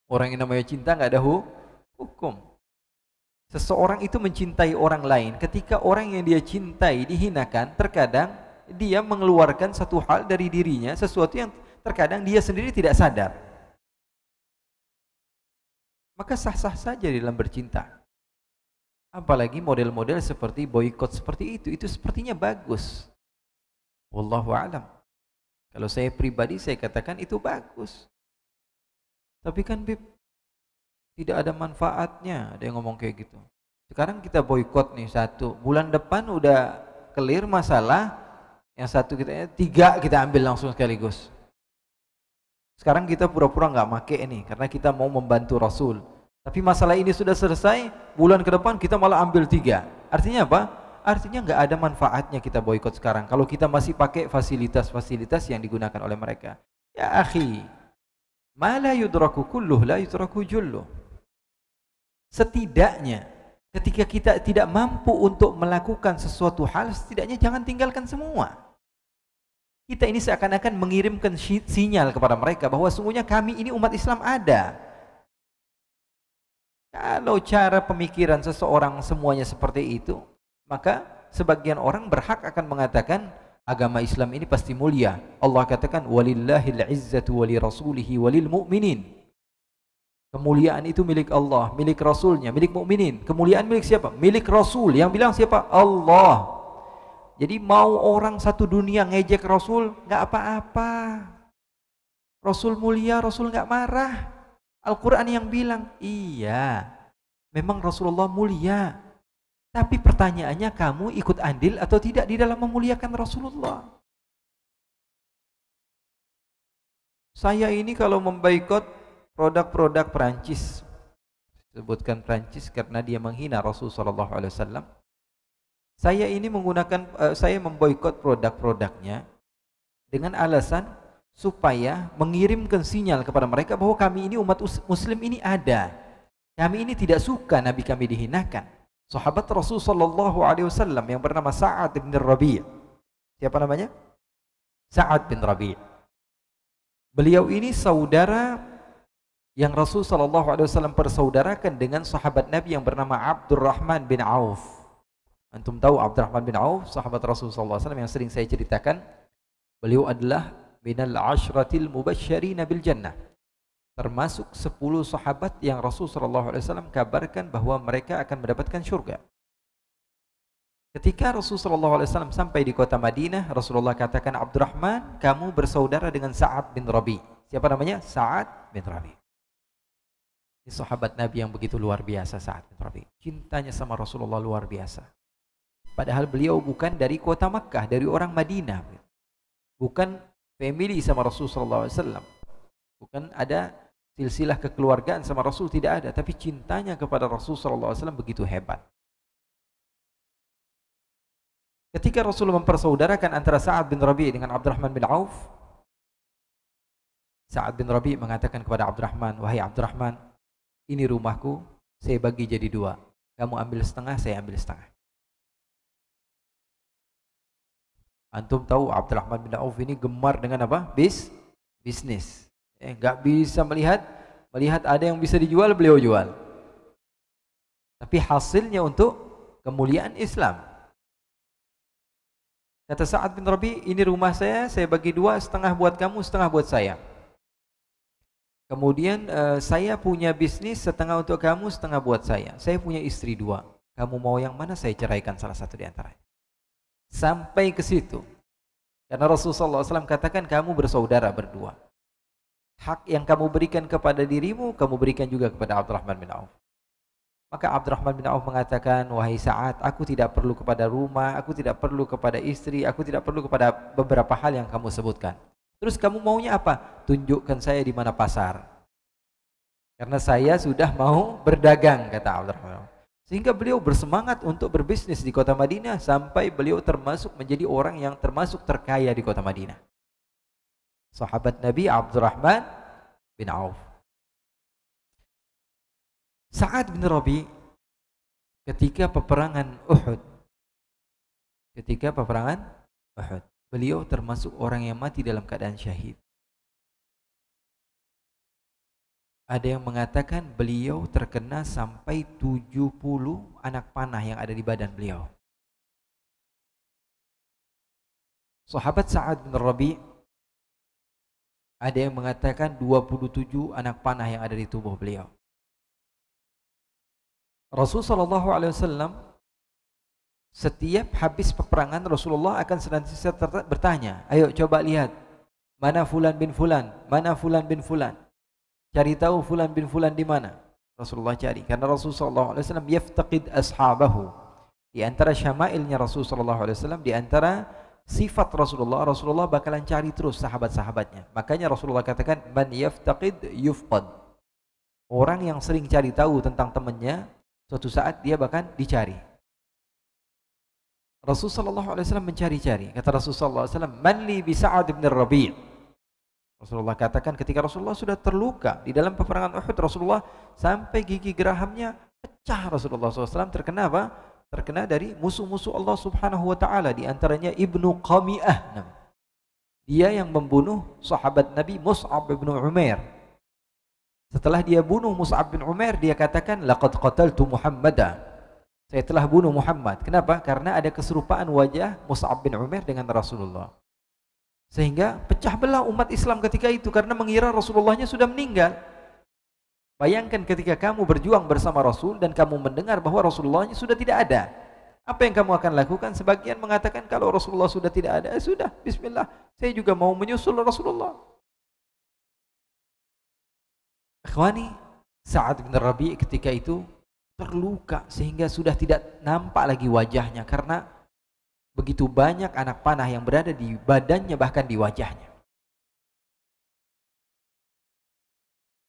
Orang yang namanya cinta nggak ada hukum. Seseorang itu mencintai orang lain. Ketika orang yang dia cintai dihinakan, terkadang dia mengeluarkan satu hal dari dirinya, sesuatu yang terkadang dia sendiri tidak sadar. Maka sah-sah saja dalam bercinta. Apalagi model-model seperti boykot seperti itu, itu sepertinya bagus. Wallahu alam. Kalau saya pribadi saya katakan itu bagus. Tapi kan Bib, tidak ada manfaatnya ada yang ngomong kayak gitu. Sekarang kita boykot nih satu, bulan depan udah clear masalah, yang satu kita eh, tiga kita ambil langsung sekaligus. Sekarang kita pura-pura nggak -pura make ini karena kita mau membantu Rasul. Tapi masalah ini sudah selesai, bulan ke depan kita malah ambil tiga. Artinya apa? Artinya nggak ada manfaatnya kita boykot sekarang. Kalau kita masih pakai fasilitas-fasilitas yang digunakan oleh mereka. Ya akhi, Mala yudraku kulluh la yudraku julluh. Setidaknya ketika kita tidak mampu untuk melakukan sesuatu hal, setidaknya jangan tinggalkan semua. Kita ini seakan-akan mengirimkan sinyal kepada mereka bahwa sungguhnya kami ini umat Islam ada. Kalau cara pemikiran seseorang semuanya seperti itu, maka sebagian orang berhak akan mengatakan agama Islam ini pasti mulia. Allah katakan walillahil izzatu wali rasulihi walil mu'minin. Kemuliaan itu milik Allah, milik rasulnya, milik mukminin. Kemuliaan milik siapa? Milik rasul. Yang bilang siapa? Allah. Jadi mau orang satu dunia ngejek rasul nggak apa-apa. Rasul mulia, rasul nggak marah. Al-Qur'an yang bilang, "Iya. Memang Rasulullah mulia, tapi pertanyaannya kamu ikut andil atau tidak di dalam memuliakan Rasulullah? Saya ini kalau membaikot produk-produk Perancis, sebutkan Perancis karena dia menghina Rasulullah Shallallahu Alaihi Wasallam. Saya ini menggunakan, eh, saya memboikot produk-produknya dengan alasan supaya mengirimkan sinyal kepada mereka bahwa kami ini umat Muslim ini ada, kami ini tidak suka Nabi kami dihinakan. Sahabat Rasul sallallahu alaihi wasallam yang bernama Sa'ad bin Rabi'. Siapa namanya? Sa'ad bin Rabi'. Beliau ini saudara yang Rasul sallallahu alaihi wasallam persaudarakan dengan sahabat Nabi yang bernama Abdurrahman bin Auf. Antum tahu Abdurrahman bin Auf, sahabat Rasul sallallahu alaihi wasallam yang sering saya ceritakan. Beliau adalah minal ashratil mubasysyirina bil jannah termasuk 10 sahabat yang Rasul Shallallahu alaihi wasallam kabarkan bahwa mereka akan mendapatkan surga. Ketika Rasul Shallallahu alaihi wasallam sampai di kota Madinah, Rasulullah katakan Abdurrahman, kamu bersaudara dengan Sa'ad bin Rabi. Siapa namanya? Sa'ad bin Rabi. Ini sahabat Nabi yang begitu luar biasa Sa'ad bin Rabi. Cintanya sama Rasulullah luar biasa. Padahal beliau bukan dari kota Makkah, dari orang Madinah. Bukan family sama Rasulullah SAW. Bukan ada silsilah kekeluargaan sama Rasul tidak ada, tapi cintanya kepada Rasul sallallahu alaihi wasallam begitu hebat. Ketika Rasul mempersaudarakan antara Sa'ad bin Rabi dengan Abdurrahman bin Auf, Sa'ad bin Rabi mengatakan kepada Abdurrahman, "Wahai Abdurrahman, ini rumahku, saya bagi jadi dua. Kamu ambil setengah, saya ambil setengah." Antum tahu Abdurrahman bin Auf ini gemar dengan apa? Bis bisnis. Eh, nggak bisa melihat, melihat ada yang bisa dijual beliau jual. Tapi hasilnya untuk kemuliaan Islam. Kata Sa'ad bin Rabi, ini rumah saya, saya bagi dua, setengah buat kamu, setengah buat saya. Kemudian eh, saya punya bisnis, setengah untuk kamu, setengah buat saya. Saya punya istri dua. Kamu mau yang mana? Saya ceraikan salah satu di antaranya. Sampai ke situ. Karena Rasulullah SAW katakan kamu bersaudara berdua. Hak yang kamu berikan kepada dirimu, kamu berikan juga kepada Abdurrahman bin Auf. Maka Abdurrahman bin Auf mengatakan, Wahai saat, aku tidak perlu kepada rumah, aku tidak perlu kepada istri, aku tidak perlu kepada beberapa hal yang kamu sebutkan. Terus kamu maunya apa? Tunjukkan saya di mana pasar. Karena saya sudah mau berdagang, kata Abdurrahman. Sehingga beliau bersemangat untuk berbisnis di kota Madinah sampai beliau termasuk menjadi orang yang termasuk terkaya di kota Madinah sahabat Nabi Abdurrahman bin Auf. Sa'ad bin Rabi ketika peperangan Uhud ketika peperangan Uhud beliau termasuk orang yang mati dalam keadaan syahid. Ada yang mengatakan beliau terkena sampai 70 anak panah yang ada di badan beliau. Sahabat Sa'ad bin Rabi ada yang mengatakan 27 anak panah yang ada di tubuh beliau. Rasulullah saw. setiap habis peperangan Rasulullah akan senantiasa bertanya, "Ayo coba lihat mana fulan bin fulan, mana fulan bin fulan." Cari tahu fulan bin fulan di mana. Rasulullah cari karena Rasulullah saw. alaihi yaftaqid ashabahu. Di antara syama'ilnya Rasulullah saw. di antara sifat Rasulullah, Rasulullah bakalan cari terus sahabat-sahabatnya. Makanya Rasulullah katakan, Man yaftaqid yufqad. Orang yang sering cari tahu tentang temannya, suatu saat dia bahkan dicari. Rasulullah SAW mencari-cari. Kata Rasulullah SAW, bisa "Man li bisa'ad ibn Rabi'." Rasulullah katakan ketika Rasulullah sudah terluka di dalam peperangan Uhud, Rasulullah sampai gigi gerahamnya pecah Rasulullah SAW terkena apa? terkena dari musuh-musuh Allah Subhanahu wa taala di antaranya Ibnu Qami'ah dia yang membunuh sahabat Nabi Mus'ab bin Umair setelah dia bunuh Mus'ab bin Umair dia katakan laqad qataltu Muhammada saya telah bunuh Muhammad kenapa karena ada keserupaan wajah Mus'ab bin Umair dengan Rasulullah sehingga pecah belah umat Islam ketika itu karena mengira Rasulullahnya sudah meninggal Bayangkan ketika kamu berjuang bersama Rasul dan kamu mendengar bahwa Rasulullahnya sudah tidak ada. Apa yang kamu akan lakukan? Sebagian mengatakan kalau Rasulullah sudah tidak ada, eh, sudah, bismillah. Saya juga mau menyusul Rasulullah. Akhwani, Sa'ad bin Rabi ketika itu terluka sehingga sudah tidak nampak lagi wajahnya karena begitu banyak anak panah yang berada di badannya bahkan di wajahnya.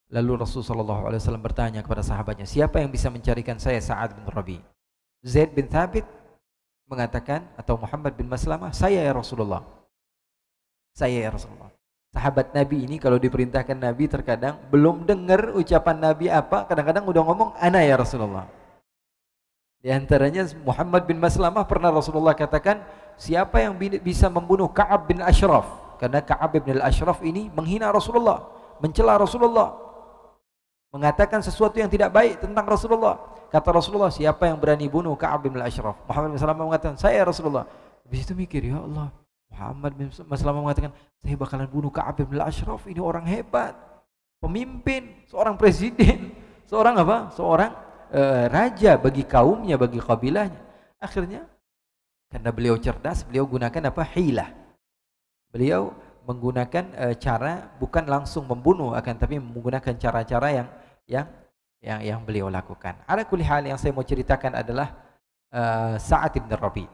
Lalu Rasulullah SAW bertanya kepada sahabatnya, siapa yang bisa mencarikan saya Sa'ad bin Rabi? Zaid bin Thabit mengatakan, atau Muhammad bin Maslamah, saya ya Rasulullah. Saya ya Rasulullah. Sahabat Nabi ini kalau diperintahkan Nabi terkadang belum dengar ucapan Nabi apa, kadang-kadang udah ngomong, ana ya Rasulullah. Di antaranya Muhammad bin Maslamah pernah Rasulullah katakan, siapa yang bisa membunuh Ka'ab bin Ashraf? Karena Ka'ab bin Ashraf ini menghina Rasulullah, mencela Rasulullah, mengatakan sesuatu yang tidak baik tentang Rasulullah. Kata Rasulullah, siapa yang berani bunuh Ka'ab bin Ashraf? Muhammad bin Salamah mengatakan, saya ya Rasulullah. Habis itu mikir, ya Allah, Muhammad bin Salamah mengatakan, saya bakalan bunuh Ka'ab bin Ashraf, ini orang hebat. Pemimpin, seorang presiden, (laughs) seorang apa? Seorang eh, raja bagi kaumnya, bagi kabilahnya. Akhirnya, karena beliau cerdas, beliau gunakan apa? Hilah. Beliau menggunakan e, cara bukan langsung membunuh akan tapi menggunakan cara-cara yang yang yang yang beliau lakukan. Ada kuliah hal yang saya mau ceritakan adalah e, Sa'ad bin Rabi.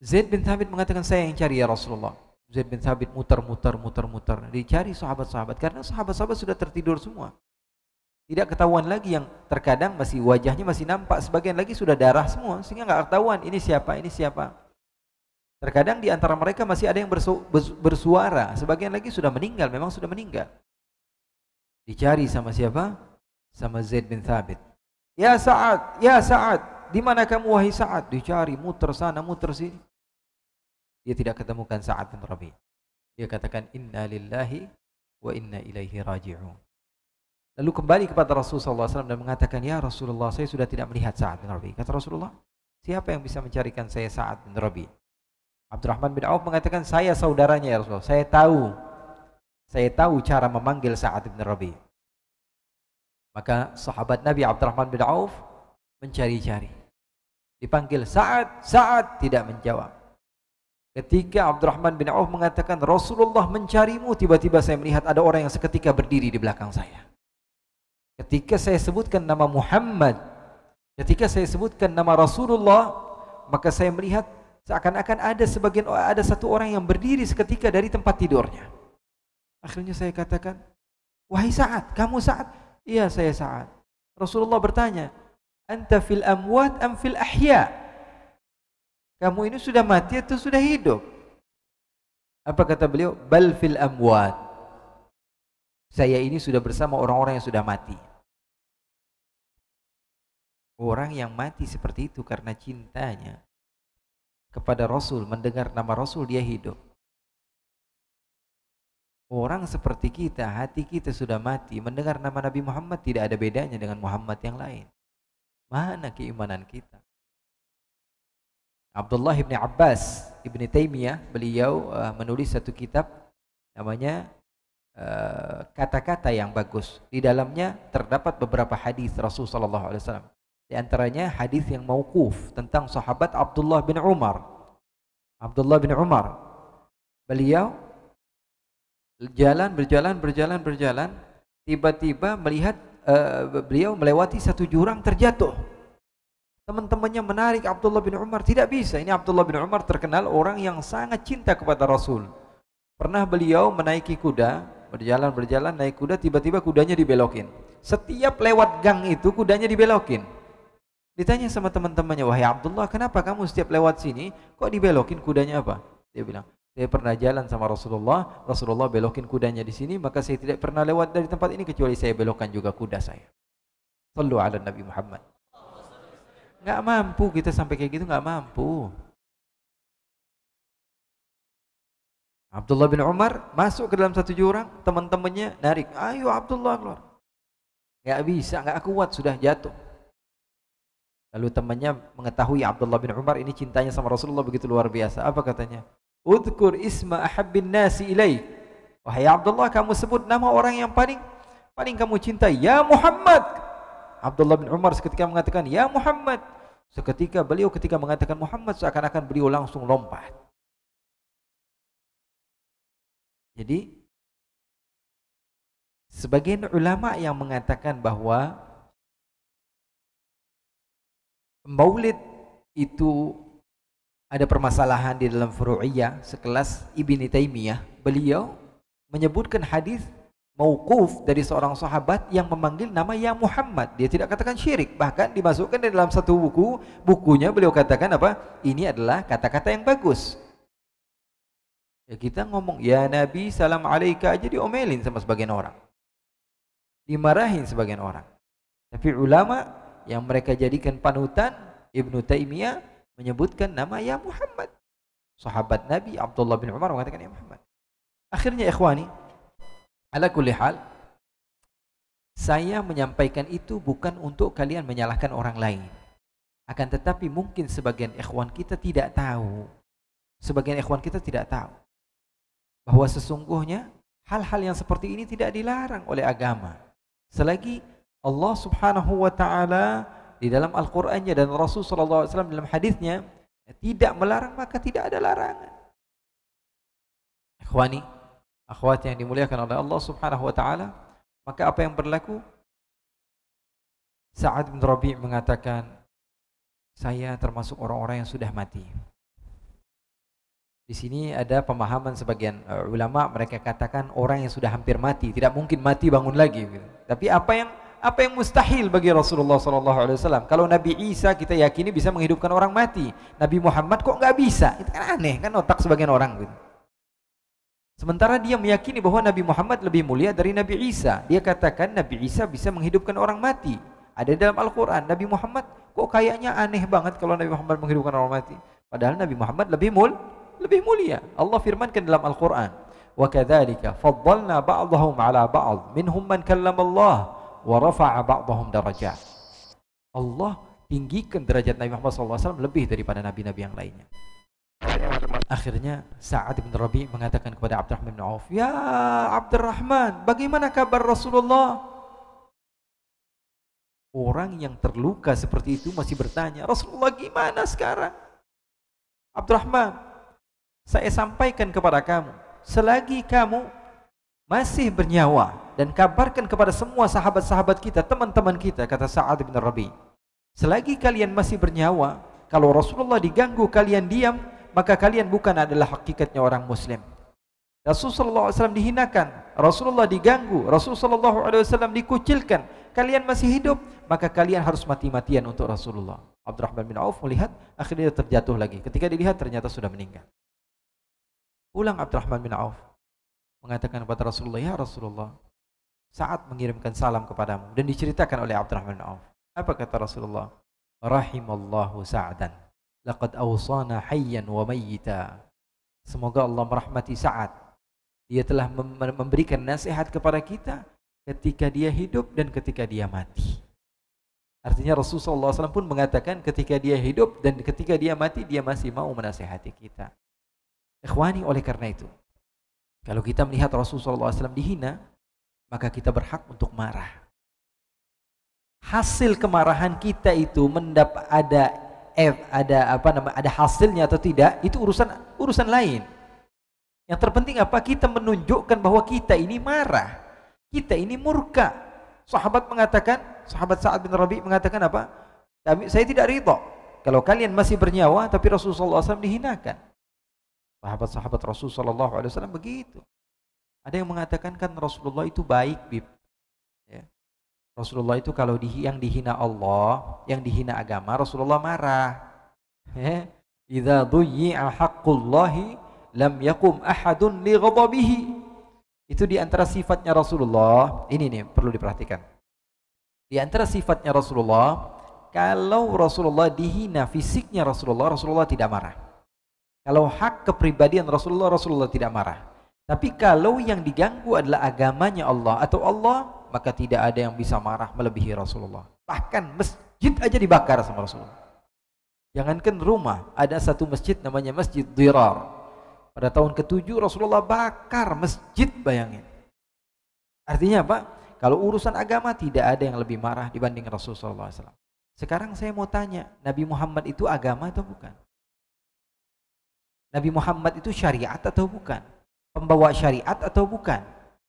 Zaid bin Thabit mengatakan saya yang cari ya Rasulullah. Zaid bin Thabit muter-muter muter-muter dicari sahabat-sahabat karena sahabat-sahabat sudah tertidur semua. Tidak ketahuan lagi yang terkadang masih wajahnya masih nampak, sebagian lagi sudah darah semua sehingga nggak ketahuan ini siapa, ini siapa. Terkadang di antara mereka masih ada yang bersu bersuara, sebagian lagi sudah meninggal, memang sudah meninggal. Dicari sama siapa? Sama Zaid bin Thabit. Ya Sa'ad, ya Sa'ad, di mana kamu wahai Sa'ad? Dicari, muter sana, muter sini. Dia tidak ketemukan Sa'ad bin Rabi. Dia katakan, Inna lillahi wa inna ilaihi raji'un. Lalu kembali kepada Rasulullah SAW dan mengatakan, Ya Rasulullah, saya sudah tidak melihat Sa'ad bin Rabi. Kata Rasulullah, siapa yang bisa mencarikan saya Sa'ad bin Rabi? Abdurrahman bin Auf mengatakan saya saudaranya ya Rasulullah. Saya tahu. Saya tahu cara memanggil Sa'ad bin Rabi. Maka sahabat Nabi Abdurrahman bin Auf mencari-cari. Dipanggil Sa'ad, Sa'ad tidak menjawab. Ketika Abdurrahman bin Auf mengatakan Rasulullah mencarimu, tiba-tiba saya melihat ada orang yang seketika berdiri di belakang saya. Ketika saya sebutkan nama Muhammad, ketika saya sebutkan nama Rasulullah, maka saya melihat Seakan-akan ada sebagian ada satu orang yang berdiri seketika dari tempat tidurnya. Akhirnya saya katakan, "Wahai saat kamu saat "Iya, saya saat Rasulullah bertanya, "Anta fil amwat am fil ahya?" Kamu ini sudah mati atau sudah hidup? Apa kata beliau? "Bal fil amwat." Saya ini sudah bersama orang-orang yang sudah mati. Orang yang mati seperti itu karena cintanya kepada Rasul, mendengar nama Rasul dia hidup. Orang seperti kita, hati kita sudah mati, mendengar nama Nabi Muhammad tidak ada bedanya dengan Muhammad yang lain. Mana keimanan kita? Abdullah ibn Abbas ibn Taimiyah beliau uh, menulis satu kitab namanya eh, kata-kata uh, yang bagus. Di dalamnya terdapat beberapa hadis Rasul saw di antaranya hadis yang mauquf tentang sahabat Abdullah bin Umar. Abdullah bin Umar. Beliau jalan berjalan berjalan berjalan tiba-tiba melihat uh, beliau melewati satu jurang terjatuh. Teman-temannya menarik Abdullah bin Umar tidak bisa. Ini Abdullah bin Umar terkenal orang yang sangat cinta kepada Rasul. Pernah beliau menaiki kuda, berjalan berjalan naik kuda tiba-tiba kudanya dibelokin. Setiap lewat gang itu kudanya dibelokin Ditanya sama teman-temannya, wahai Abdullah, kenapa kamu setiap lewat sini, kok dibelokin kudanya apa? Dia bilang, saya pernah jalan sama Rasulullah, Rasulullah belokin kudanya di sini, maka saya tidak pernah lewat dari tempat ini, kecuali saya belokkan juga kuda saya. Sallu ala Nabi Muhammad. Nggak mampu kita sampai kayak gitu, nggak mampu. Abdullah bin Umar masuk ke dalam satu jurang, teman-temannya narik, ayo Abdullah keluar. Nggak bisa, nggak kuat, sudah jatuh. Lalu temannya mengetahui Abdullah bin Umar ini cintanya sama Rasulullah begitu luar biasa. Apa katanya? Udhkur isma ahabbin nasi ilaih. Wahai Abdullah, kamu sebut nama orang yang paling paling kamu cintai. Ya Muhammad. Abdullah bin Umar seketika mengatakan, Ya Muhammad. Seketika beliau ketika mengatakan Muhammad, seakan-akan beliau langsung lompat. Jadi, sebagian ulama yang mengatakan bahwa Maulid itu ada permasalahan di dalam furu'iyah sekelas Ibn Taimiyah. Beliau menyebutkan hadis mauquf dari seorang sahabat yang memanggil nama ya Muhammad. Dia tidak katakan syirik, bahkan dimasukkan di dalam satu buku, bukunya beliau katakan apa? Ini adalah kata-kata yang bagus. Ya kita ngomong ya Nabi salam alaika aja diomelin sama sebagian orang. Dimarahin sebagian orang. Tapi ulama yang mereka jadikan panutan Ibnu Taimiyah menyebutkan nama ya Muhammad sahabat Nabi Abdullah bin Umar mengatakan ya Muhammad akhirnya ikhwani ala kulli hal saya menyampaikan itu bukan untuk kalian menyalahkan orang lain akan tetapi mungkin sebagian ikhwan kita tidak tahu sebagian ikhwan kita tidak tahu bahwa sesungguhnya hal-hal yang seperti ini tidak dilarang oleh agama selagi Allah Subhanahu wa taala di dalam Al-Qur'annya dan Rasul sallallahu alaihi wasallam dalam hadisnya tidak melarang maka tidak ada larangan. Ikhwani, akhwat yang dimuliakan oleh Allah Subhanahu wa taala, maka apa yang berlaku? Sa'ad bin Rabi' mengatakan, saya termasuk orang-orang yang sudah mati. Di sini ada pemahaman sebagian eh, ulama mereka katakan orang yang sudah hampir mati, tidak mungkin mati bangun lagi gitu. Tapi apa yang apa yang mustahil bagi Rasulullah sallallahu alaihi wasallam. Kalau Nabi Isa kita yakini bisa menghidupkan orang mati, Nabi Muhammad kok nggak bisa? Itu kan aneh kan otak sebagian orang gitu. Sementara dia meyakini bahwa Nabi Muhammad lebih mulia dari Nabi Isa. Dia katakan Nabi Isa bisa menghidupkan orang mati. Ada dalam Al-Quran. Nabi Muhammad kok kayaknya aneh banget kalau Nabi Muhammad menghidupkan orang mati. Padahal Nabi Muhammad lebih mul, lebih mulia. Allah firmankan dalam Al-Quran. وَكَذَلِكَ فَضَّلْنَا بَعْضَهُمْ عَلَى بَعْضٍ مِنْهُمْ مَنْ كَلَّمَ wa rafa'a ba'dahum darajat. Allah tinggikan derajat Nabi Muhammad SAW lebih daripada nabi-nabi yang lainnya. Akhirnya Sa'ad bin Rabi mengatakan kepada Abdurrahman bin Auf, "Ya Abdurrahman, bagaimana kabar Rasulullah?" Orang yang terluka seperti itu masih bertanya, "Rasulullah gimana sekarang?" Abdurrahman, saya sampaikan kepada kamu, selagi kamu masih bernyawa, dan kabarkan kepada semua sahabat-sahabat kita, teman-teman kita, kata Sa'ad bin Rabi. Selagi kalian masih bernyawa, kalau Rasulullah diganggu kalian diam, maka kalian bukan adalah hakikatnya orang muslim. Rasulullah SAW dihinakan, Rasulullah diganggu, Rasulullah SAW dikucilkan. Kalian masih hidup, maka kalian harus mati-matian untuk Rasulullah. Abdurrahman bin Auf melihat, akhirnya terjatuh lagi. Ketika dilihat, ternyata sudah meninggal. Pulang Abdurrahman bin Auf mengatakan kepada Rasulullah, Ya Rasulullah, saat mengirimkan salam kepadamu dan diceritakan oleh Abdurrahman bin Auf. Apa kata Rasulullah? Rahimallahu Sa'dan. Laqad awsana hayyan wa mayyita. Semoga Allah merahmati Sa'ad. Dia telah memberikan nasihat kepada kita ketika dia hidup dan ketika dia mati. Artinya Rasulullah SAW pun mengatakan ketika dia hidup dan ketika dia mati dia masih mau menasihati kita. Ikhwani oleh karena itu. Kalau kita melihat Rasulullah SAW dihina, maka kita berhak untuk marah. Hasil kemarahan kita itu mendapat ada f ada apa nama ada hasilnya atau tidak itu urusan urusan lain. Yang terpenting apa? Kita menunjukkan bahwa kita ini marah. Kita ini murka. Sahabat mengatakan, sahabat Sa'ad bin Rabi mengatakan apa? Kami, saya tidak ridho. Kalau kalian masih bernyawa, tapi Rasulullah SAW dihinakan. Sahabat-sahabat Rasulullah SAW begitu. Ada yang mengatakan kan Rasulullah itu baik, Bib. Ya. Rasulullah itu kalau di, yang dihina Allah, yang dihina agama, Rasulullah marah. Iza ya. Idza dhuyyi'a haqqullahi lam yakum ahadun li ghadabihi. Itu di antara sifatnya Rasulullah. Ini nih perlu diperhatikan. Di antara sifatnya Rasulullah, kalau Rasulullah dihina fisiknya Rasulullah, Rasulullah tidak marah. Kalau hak kepribadian Rasulullah, Rasulullah tidak marah. Tapi kalau yang diganggu adalah agamanya Allah atau Allah, maka tidak ada yang bisa marah melebihi Rasulullah. Bahkan masjid aja dibakar sama Rasulullah. Jangankan rumah, ada satu masjid namanya Masjid Dirar. Pada tahun ke-7 Rasulullah bakar masjid, bayangin. Artinya apa? Kalau urusan agama tidak ada yang lebih marah dibanding Rasulullah SAW. Sekarang saya mau tanya, Nabi Muhammad itu agama atau bukan? Nabi Muhammad itu syariat atau bukan? Pembawa syariat atau bukan?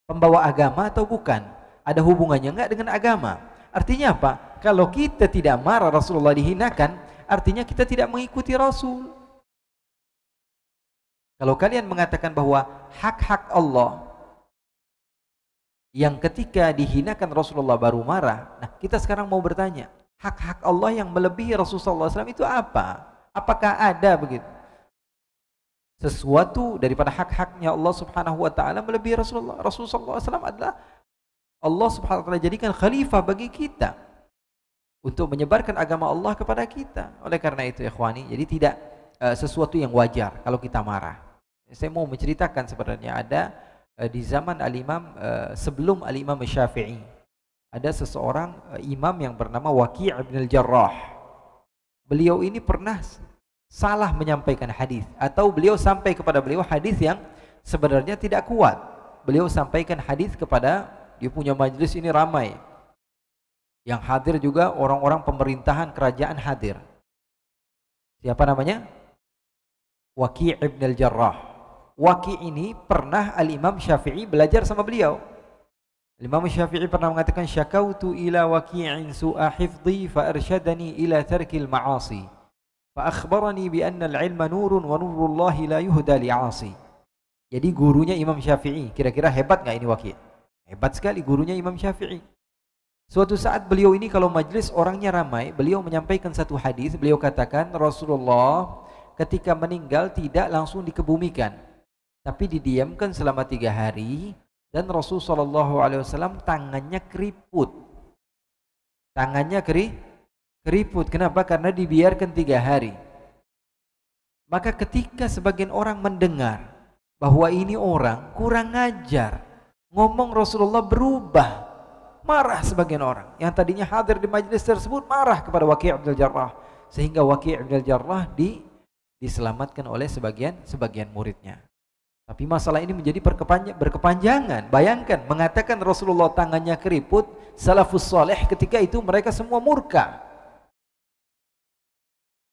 Pembawa agama atau bukan? Ada hubungannya enggak dengan agama? Artinya apa? Kalau kita tidak marah Rasulullah dihinakan, artinya kita tidak mengikuti Rasul. Kalau kalian mengatakan bahwa hak-hak Allah yang ketika dihinakan Rasulullah baru marah, nah kita sekarang mau bertanya, hak-hak Allah yang melebihi Rasulullah SAW itu apa? Apakah ada begitu? sesuatu daripada hak-haknya Allah Subhanahu wa taala melebihi Rasulullah. Rasulullah SAW adalah Allah Subhanahu wa taala jadikan khalifah bagi kita untuk menyebarkan agama Allah kepada kita. Oleh karena itu ikhwani, jadi tidak eh, sesuatu yang wajar kalau kita marah. Saya mau menceritakan sebenarnya ada eh, di zaman Al-Imam eh, sebelum Al-Imam Syafi'i ada seseorang imam yang bernama Waqi' bin Al-Jarrah. Beliau ini pernah salah menyampaikan hadis atau beliau sampai kepada beliau hadis yang sebenarnya tidak kuat. Beliau sampaikan hadis kepada dia punya majelis ini ramai. Yang hadir juga orang-orang pemerintahan kerajaan hadir. Siapa namanya? Waki' ibn al-Jarrah. Waki' ini pernah al-Imam Syafi'i belajar sama beliau. Imam Syafi'i pernah mengatakan syakautu ila waki'in su'a hifdhi fa arsyadani ila tarkil ma'asi. "فأخبرني بأن العلم نور ونور الله لا wa لعاصي" Jadi gurunya Imam Syafi'i, kira-kira hebat nggak ini wakil Hebat sekali gurunya Imam Syafi'i. Suatu saat beliau ini kalau majlis orangnya ramai, beliau menyampaikan satu hadis, beliau katakan Rasulullah ketika meninggal tidak langsung dikebumikan, tapi didiamkan selama tiga hari dan Rasul Shallallahu Alaihi Wasallam tangannya keriput, tangannya keri, keriput. Kenapa? Karena dibiarkan tiga hari. Maka ketika sebagian orang mendengar bahwa ini orang kurang ajar, ngomong Rasulullah berubah, marah sebagian orang. Yang tadinya hadir di majelis tersebut marah kepada wakil Abdul Jarrah. Sehingga wakil Abdul Jarrah di, diselamatkan oleh sebagian sebagian muridnya. Tapi masalah ini menjadi berkepanjangan. Bayangkan mengatakan Rasulullah tangannya keriput, salafus soleh ketika itu mereka semua murka.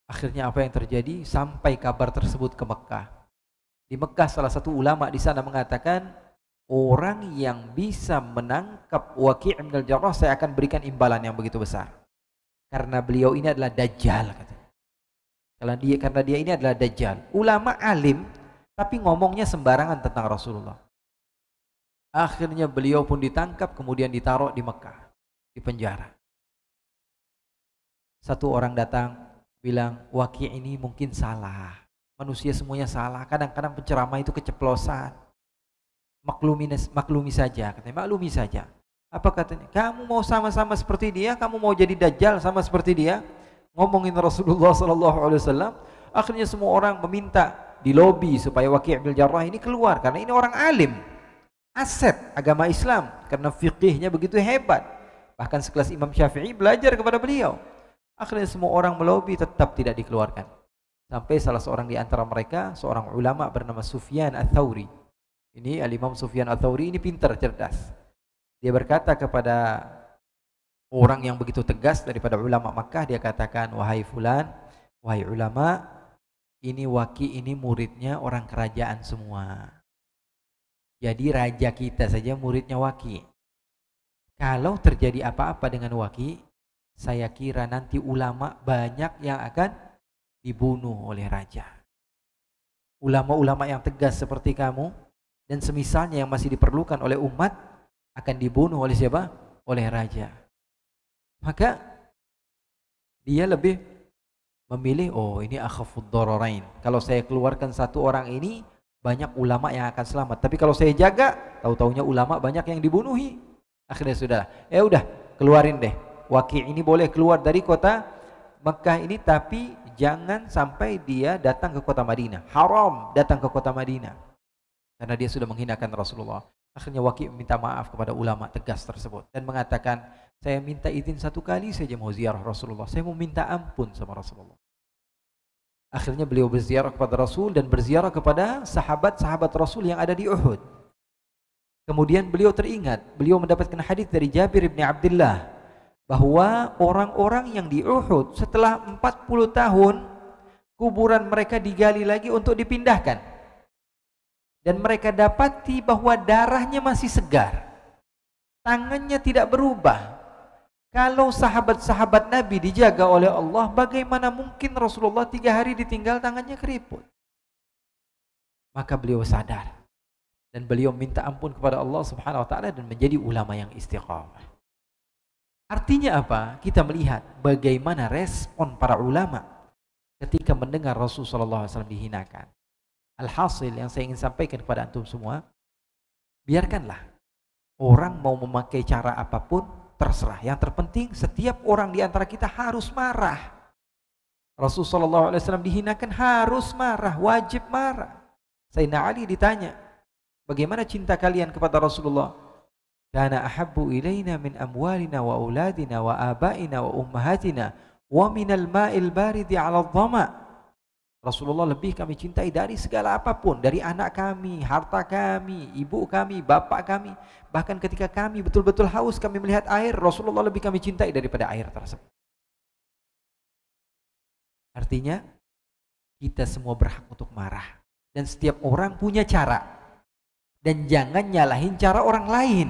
Akhirnya apa yang terjadi? Sampai kabar tersebut ke Mekah. Di Mekah salah satu ulama di sana mengatakan, orang yang bisa menangkap Waqi' bin al-Jarrah saya akan berikan imbalan yang begitu besar. Karena beliau ini adalah dajjal katanya. Karena dia karena dia ini adalah dajjal. Ulama alim tapi ngomongnya sembarangan tentang Rasulullah. Akhirnya beliau pun ditangkap kemudian ditaruh di Mekah, di penjara. Satu orang datang bilang waki ini mungkin salah manusia semuanya salah kadang-kadang penceramah itu keceplosan maklumi maklumi saja katanya maklumi saja apa katanya kamu mau sama-sama seperti dia kamu mau jadi dajjal sama seperti dia ngomongin Rasulullah Sallallahu Alaihi Wasallam akhirnya semua orang meminta di lobi supaya Waki' bin Jarrah ini keluar karena ini orang alim aset agama Islam karena fikihnya begitu hebat bahkan sekelas Imam Syafi'i belajar kepada beliau Akhirnya semua orang melobi tetap tidak dikeluarkan. Sampai salah seorang di antara mereka, seorang ulama bernama Sufyan Al-Thawri. Ini Al-Imam Sufyan Al-Thawri ini pintar, cerdas. Dia berkata kepada orang yang begitu tegas daripada ulama Makkah, dia katakan, wahai fulan, wahai ulama, ini waki ini muridnya orang kerajaan semua. Jadi raja kita saja muridnya waki. Kalau terjadi apa-apa dengan waki, saya kira nanti ulama banyak yang akan dibunuh oleh raja. Ulama-ulama yang tegas seperti kamu dan semisalnya yang masih diperlukan oleh umat akan dibunuh oleh siapa? Oleh raja. Maka dia lebih memilih oh ini akhafud dororain. Kalau saya keluarkan satu orang ini banyak ulama yang akan selamat. Tapi kalau saya jaga, tahu-taunya ulama banyak yang dibunuhi. Akhirnya sudah, ya udah, keluarin deh. Waki ini boleh keluar dari kota Mekah ini tapi jangan sampai dia datang ke kota Madinah. Haram datang ke kota Madinah. Karena dia sudah menghinakan Rasulullah. Akhirnya Waki minta maaf kepada ulama tegas tersebut dan mengatakan, "Saya minta izin satu kali saja mau ziarah Rasulullah. Saya mau minta ampun sama Rasulullah." Akhirnya beliau berziarah kepada Rasul dan berziarah kepada sahabat-sahabat Rasul yang ada di Uhud. Kemudian beliau teringat, beliau mendapatkan hadis dari Jabir bin Abdullah bahwa orang-orang yang di Uhud setelah 40 tahun kuburan mereka digali lagi untuk dipindahkan dan mereka dapati bahwa darahnya masih segar tangannya tidak berubah kalau sahabat-sahabat Nabi dijaga oleh Allah bagaimana mungkin Rasulullah tiga hari ditinggal tangannya keriput maka beliau sadar dan beliau minta ampun kepada Allah subhanahu wa ta'ala dan menjadi ulama yang istiqamah Artinya apa? Kita melihat bagaimana respon para ulama ketika mendengar Rasulullah SAW dihinakan. Alhasil yang saya ingin sampaikan kepada antum semua, biarkanlah orang mau memakai cara apapun terserah. Yang terpenting setiap orang di antara kita harus marah. Rasulullah SAW dihinakan harus marah, wajib marah. Sayyidina Ali ditanya, "Bagaimana cinta kalian kepada Rasulullah?" kana ahabbu ilaina min amwalina wa auladina wa abaina wa ummahatina wa minal ma'il baridi 'ala dhama Rasulullah lebih kami cintai dari segala apapun, dari anak kami, harta kami, ibu kami, bapak kami, bahkan ketika kami betul-betul haus kami melihat air, Rasulullah lebih kami cintai daripada air tersebut. Artinya kita semua berhak untuk marah dan setiap orang punya cara dan jangan nyalahin cara orang lain.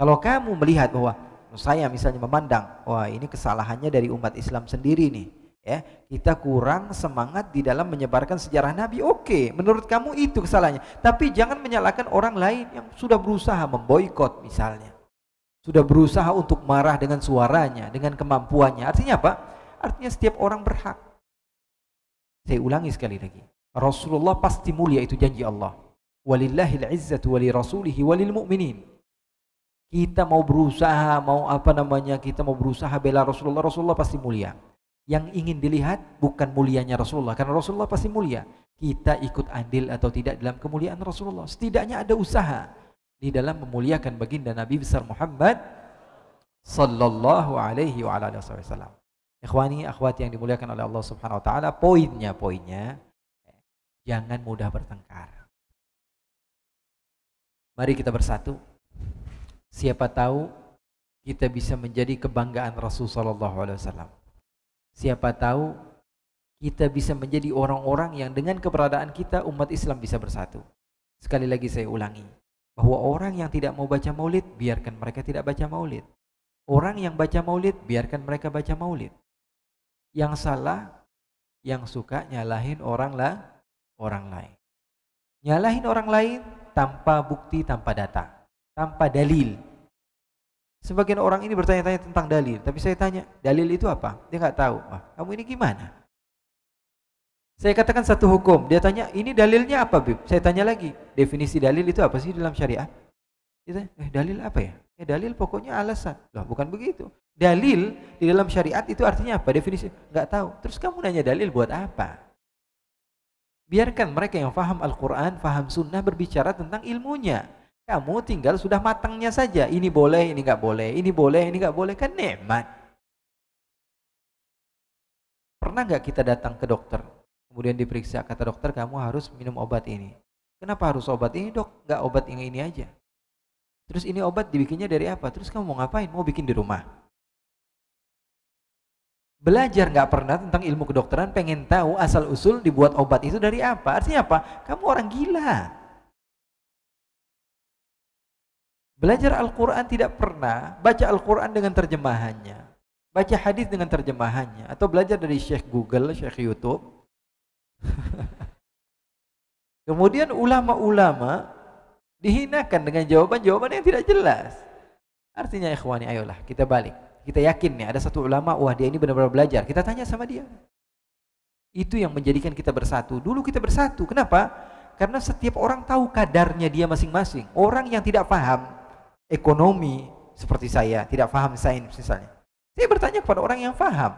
Kalau kamu melihat bahwa saya misalnya memandang, wah ini kesalahannya dari umat Islam sendiri nih, ya kita kurang semangat di dalam menyebarkan sejarah Nabi. Oke, menurut kamu itu kesalahannya. Tapi jangan menyalahkan orang lain yang sudah berusaha memboikot misalnya, sudah berusaha untuk marah dengan suaranya, dengan kemampuannya. Artinya apa? Artinya setiap orang berhak. Saya ulangi sekali lagi. Rasulullah pasti mulia itu janji Allah. Walillahil izzatu wa walilmu'minin kita mau berusaha mau apa namanya kita mau berusaha bela Rasulullah Rasulullah pasti mulia yang ingin dilihat bukan mulianya Rasulullah karena Rasulullah pasti mulia kita ikut andil atau tidak dalam kemuliaan Rasulullah setidaknya ada usaha di dalam memuliakan baginda Nabi besar Muhammad sallallahu alaihi wa alihi wasallam ikhwani akhwati yang dimuliakan oleh Allah Subhanahu wa taala poinnya poinnya eh, jangan mudah bertengkar mari kita bersatu Siapa tahu kita bisa menjadi kebanggaan Rasul sallallahu alaihi wasallam. Siapa tahu kita bisa menjadi orang-orang yang dengan keberadaan kita umat Islam bisa bersatu. Sekali lagi saya ulangi, bahwa orang yang tidak mau baca maulid, biarkan mereka tidak baca maulid. Orang yang baca maulid, biarkan mereka baca maulid. Yang salah, yang suka nyalahin orang lah, orang lain. Nyalahin orang lain tanpa bukti, tanpa data tanpa dalil. Sebagian orang ini bertanya-tanya tentang dalil, tapi saya tanya, dalil itu apa? Dia nggak tahu. Wah, kamu ini gimana? Saya katakan satu hukum, dia tanya, ini dalilnya apa, Bib? Saya tanya lagi, definisi dalil itu apa sih dalam syariat? Dia tanya, eh, dalil apa ya? Eh, dalil pokoknya alasan. Loh, bukan begitu. Dalil di dalam syariat itu artinya apa? Definisi nggak tahu. Terus kamu nanya dalil buat apa? Biarkan mereka yang faham Al-Quran, faham sunnah berbicara tentang ilmunya. Kamu tinggal sudah matangnya saja. Ini boleh, ini nggak boleh, ini boleh, ini nggak boleh. Kan nikmat. Pernah nggak kita datang ke dokter? Kemudian diperiksa, kata dokter kamu harus minum obat ini. Kenapa harus obat ini dok? Nggak obat yang ini aja. Terus ini obat dibikinnya dari apa? Terus kamu mau ngapain? Mau bikin di rumah. Belajar nggak pernah tentang ilmu kedokteran, pengen tahu asal-usul dibuat obat itu dari apa. Artinya apa? Kamu orang gila. Belajar Al-Quran tidak pernah baca Al-Quran dengan terjemahannya. Baca hadis dengan terjemahannya. Atau belajar dari Syekh Google, Syekh Youtube. (laughs) Kemudian ulama-ulama dihinakan dengan jawaban-jawaban yang tidak jelas. Artinya ikhwani ayolah kita balik. Kita yakin nih ada satu ulama, wah dia ini benar-benar belajar. Kita tanya sama dia. Itu yang menjadikan kita bersatu. Dulu kita bersatu. Kenapa? Karena setiap orang tahu kadarnya dia masing-masing. Orang yang tidak paham ekonomi seperti saya, tidak paham sains misalnya. Saya bertanya kepada orang yang paham.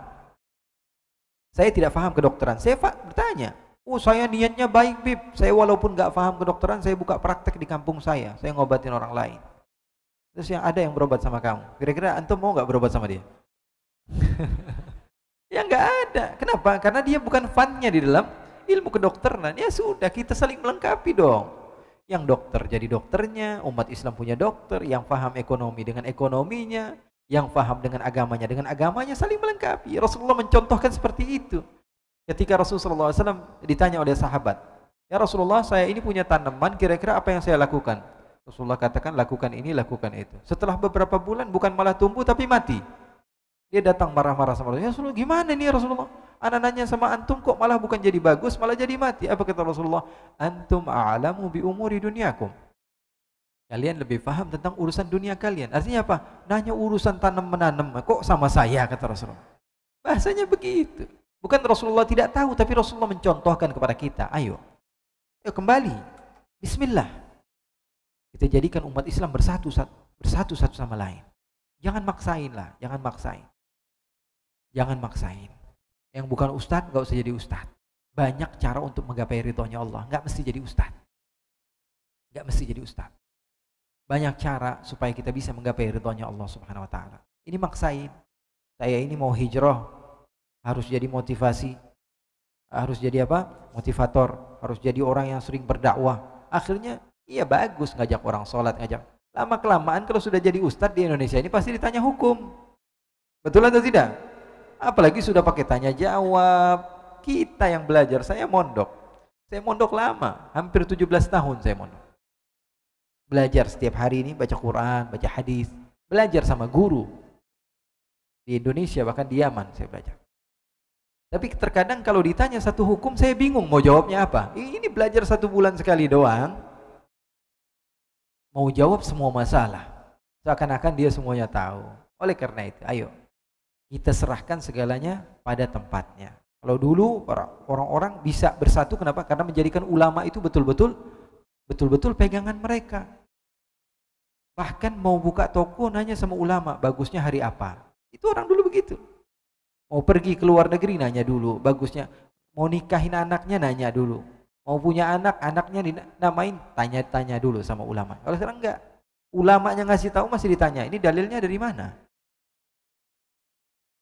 Saya tidak paham kedokteran. Saya bertanya, oh saya niatnya baik Bib. Saya walaupun nggak paham kedokteran, saya buka praktek di kampung saya. Saya ngobatin orang lain. Terus yang ada yang berobat sama kamu. Kira-kira antum mau nggak berobat sama dia? (laughs) ya nggak ada. Kenapa? Karena dia bukan fannya di dalam ilmu kedokteran. Ya sudah, kita saling melengkapi dong yang dokter jadi dokternya, umat Islam punya dokter, yang faham ekonomi dengan ekonominya, yang faham dengan agamanya dengan agamanya saling melengkapi. Rasulullah mencontohkan seperti itu. Ketika Rasulullah SAW ditanya oleh sahabat, Ya Rasulullah saya ini punya tanaman, kira-kira apa yang saya lakukan? Rasulullah katakan lakukan ini, lakukan itu. Setelah beberapa bulan bukan malah tumbuh tapi mati. Dia datang marah-marah sama Rasulullah. Ya Rasulullah gimana nih Rasulullah? Anak nanya sama antum kok malah bukan jadi bagus, malah jadi mati. Apa kata Rasulullah? Antum a'lamu bi umuri dunyakum. Kalian lebih paham tentang urusan dunia kalian. Artinya apa? Nanya urusan tanam menanam. Kok sama saya kata Rasulullah. Bahasanya begitu. Bukan Rasulullah tidak tahu, tapi Rasulullah mencontohkan kepada kita. Ayo, ayo kembali. Bismillah. Kita jadikan umat Islam bersatu bersatu satu sama lain. Jangan maksain lah, jangan maksain. Jangan maksain. Yang bukan ustadz nggak usah jadi ustadz. Banyak cara untuk menggapai ridhonya Allah. Nggak mesti jadi ustadz. Nggak mesti jadi ustadz. Banyak cara supaya kita bisa menggapai ridhonya Allah Subhanahu Wa Taala. Ini maksain. Saya ini mau hijrah harus jadi motivasi, harus jadi apa? Motivator, harus jadi orang yang sering berdakwah. Akhirnya iya bagus ngajak orang sholat, ngajak. Lama kelamaan kalau sudah jadi ustadz di Indonesia ini pasti ditanya hukum. Betul atau tidak? apalagi sudah pakai tanya jawab kita yang belajar saya mondok saya mondok lama hampir 17 tahun saya mondok belajar setiap hari ini baca Quran baca hadis belajar sama guru di Indonesia bahkan di Yaman saya belajar tapi terkadang kalau ditanya satu hukum saya bingung mau jawabnya apa ini belajar satu bulan sekali doang mau jawab semua masalah seakan-akan dia semuanya tahu oleh karena itu ayo kita serahkan segalanya pada tempatnya. Kalau dulu orang-orang bisa bersatu kenapa? Karena menjadikan ulama itu betul-betul betul-betul pegangan mereka. Bahkan mau buka toko nanya sama ulama, bagusnya hari apa? Itu orang dulu begitu. Mau pergi ke luar negeri nanya dulu, bagusnya mau nikahin anaknya nanya dulu. Mau punya anak, anaknya dinamain tanya-tanya dulu sama ulama. Kalau sekarang enggak. Ulamanya ngasih tahu masih ditanya, ini dalilnya dari mana?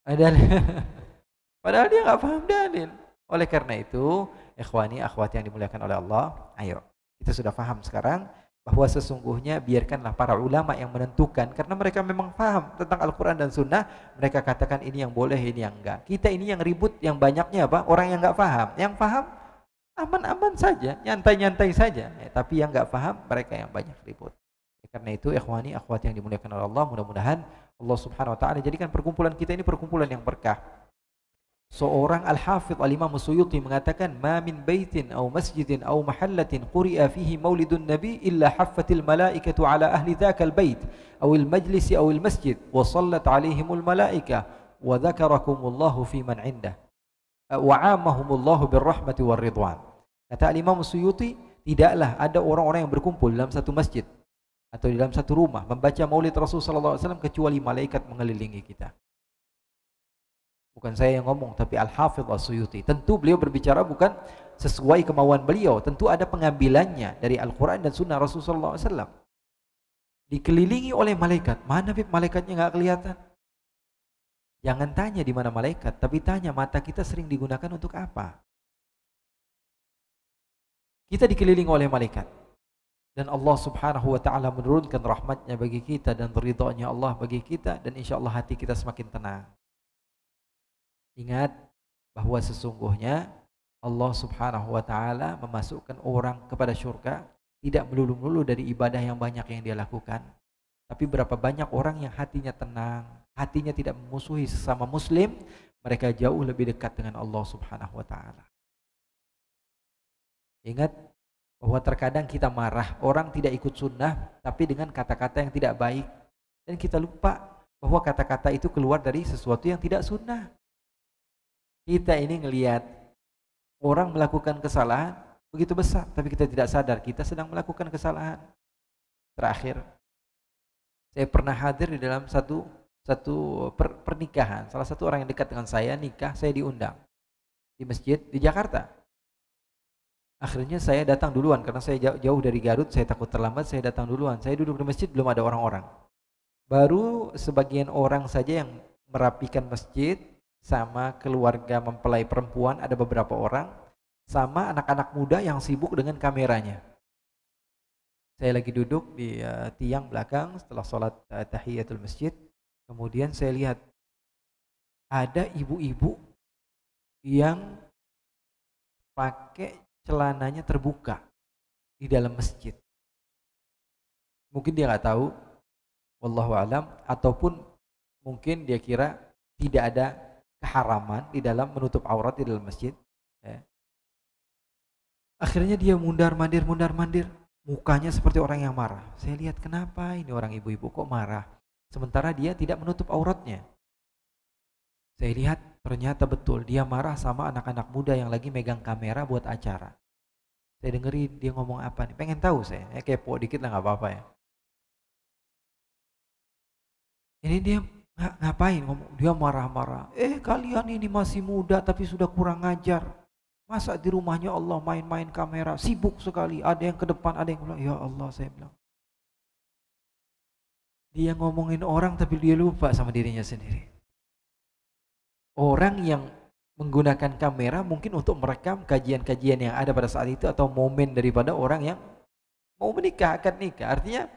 Eh, dalil. (laughs) padahal dia nggak paham dalil. Oleh karena itu, ikhwani akhwat yang dimuliakan oleh Allah, ayo kita sudah paham sekarang bahwa sesungguhnya biarkanlah para ulama yang menentukan karena mereka memang paham tentang Al-Quran dan Sunnah mereka katakan ini yang boleh ini yang enggak kita ini yang ribut yang banyaknya apa orang yang enggak paham yang paham aman-aman saja nyantai-nyantai saja ya, tapi yang enggak paham mereka yang banyak ribut karena itu ikhwani akhwat yang dimuliakan oleh Allah, mudah-mudahan Allah Subhanahu wa taala jadikan perkumpulan kita ini perkumpulan yang berkah. Seorang Al-Hafidh Al-Imam Suyuti mengatakan, "Ma min baitin aw masjidin aw mahallatin quri'a fihi maulidun nabi illa haffatil malaikatu ala ahli dzakal bait aw al-majlis aw al-masjid wa sallat alaihimul malaika wa dzakarakumullahu fi man indah wa birrahmati war Kata Al-Imam Suyuti, tidaklah ada orang-orang yang berkumpul dalam satu masjid atau di dalam satu rumah membaca maulid Rasul saw kecuali malaikat mengelilingi kita. Bukan saya yang ngomong tapi al Hafiz al suyuti Tentu beliau berbicara bukan sesuai kemauan beliau, tentu ada pengambilannya dari Al-Qur'an dan sunnah Rasul saw Dikelilingi oleh malaikat. Mana Bib malaikatnya nggak kelihatan? Jangan tanya di mana malaikat, tapi tanya mata kita sering digunakan untuk apa? Kita dikelilingi oleh malaikat dan Allah subhanahu wa ta'ala menurunkan rahmatnya bagi kita dan ridhonya Allah bagi kita dan insya Allah hati kita semakin tenang ingat bahwa sesungguhnya Allah subhanahu wa ta'ala memasukkan orang kepada syurga tidak melulu-melulu dari ibadah yang banyak yang dia lakukan tapi berapa banyak orang yang hatinya tenang hatinya tidak memusuhi sesama muslim mereka jauh lebih dekat dengan Allah subhanahu wa ta'ala ingat bahwa terkadang kita marah orang tidak ikut sunnah tapi dengan kata-kata yang tidak baik dan kita lupa bahwa kata-kata itu keluar dari sesuatu yang tidak sunnah kita ini ngelihat orang melakukan kesalahan begitu besar tapi kita tidak sadar kita sedang melakukan kesalahan terakhir saya pernah hadir di dalam satu satu per, pernikahan salah satu orang yang dekat dengan saya nikah saya diundang di masjid di Jakarta Akhirnya saya datang duluan karena saya jauh dari Garut, saya takut terlambat, saya datang duluan. Saya duduk di masjid belum ada orang-orang. Baru sebagian orang saja yang merapikan masjid sama keluarga mempelai perempuan ada beberapa orang sama anak-anak muda yang sibuk dengan kameranya. Saya lagi duduk di uh, tiang belakang setelah sholat uh, tahiyatul masjid. Kemudian saya lihat ada ibu-ibu yang pakai celananya terbuka di dalam masjid. Mungkin dia nggak tahu, wallahu alam, ataupun mungkin dia kira tidak ada keharaman di dalam menutup aurat di dalam masjid. Ya. Akhirnya dia mundar mandir mundar mandir, mukanya seperti orang yang marah. Saya lihat kenapa ini orang ibu-ibu kok marah, sementara dia tidak menutup auratnya. Saya lihat ternyata betul dia marah sama anak-anak muda yang lagi megang kamera buat acara. Saya dengerin dia ngomong apa nih, pengen tahu saya. Ya kepo dikit lah nggak apa-apa ya. Ini dia ngapain ngomong dia marah-marah eh kalian ini masih muda tapi sudah kurang ajar. masa di rumahnya Allah main-main kamera sibuk sekali ada yang ke depan ada yang bilang ya Allah saya bilang dia ngomongin orang tapi dia lupa sama dirinya sendiri orang yang menggunakan kamera mungkin untuk merekam kajian-kajian yang ada pada saat itu atau momen daripada orang yang mau menikah akan nikah artinya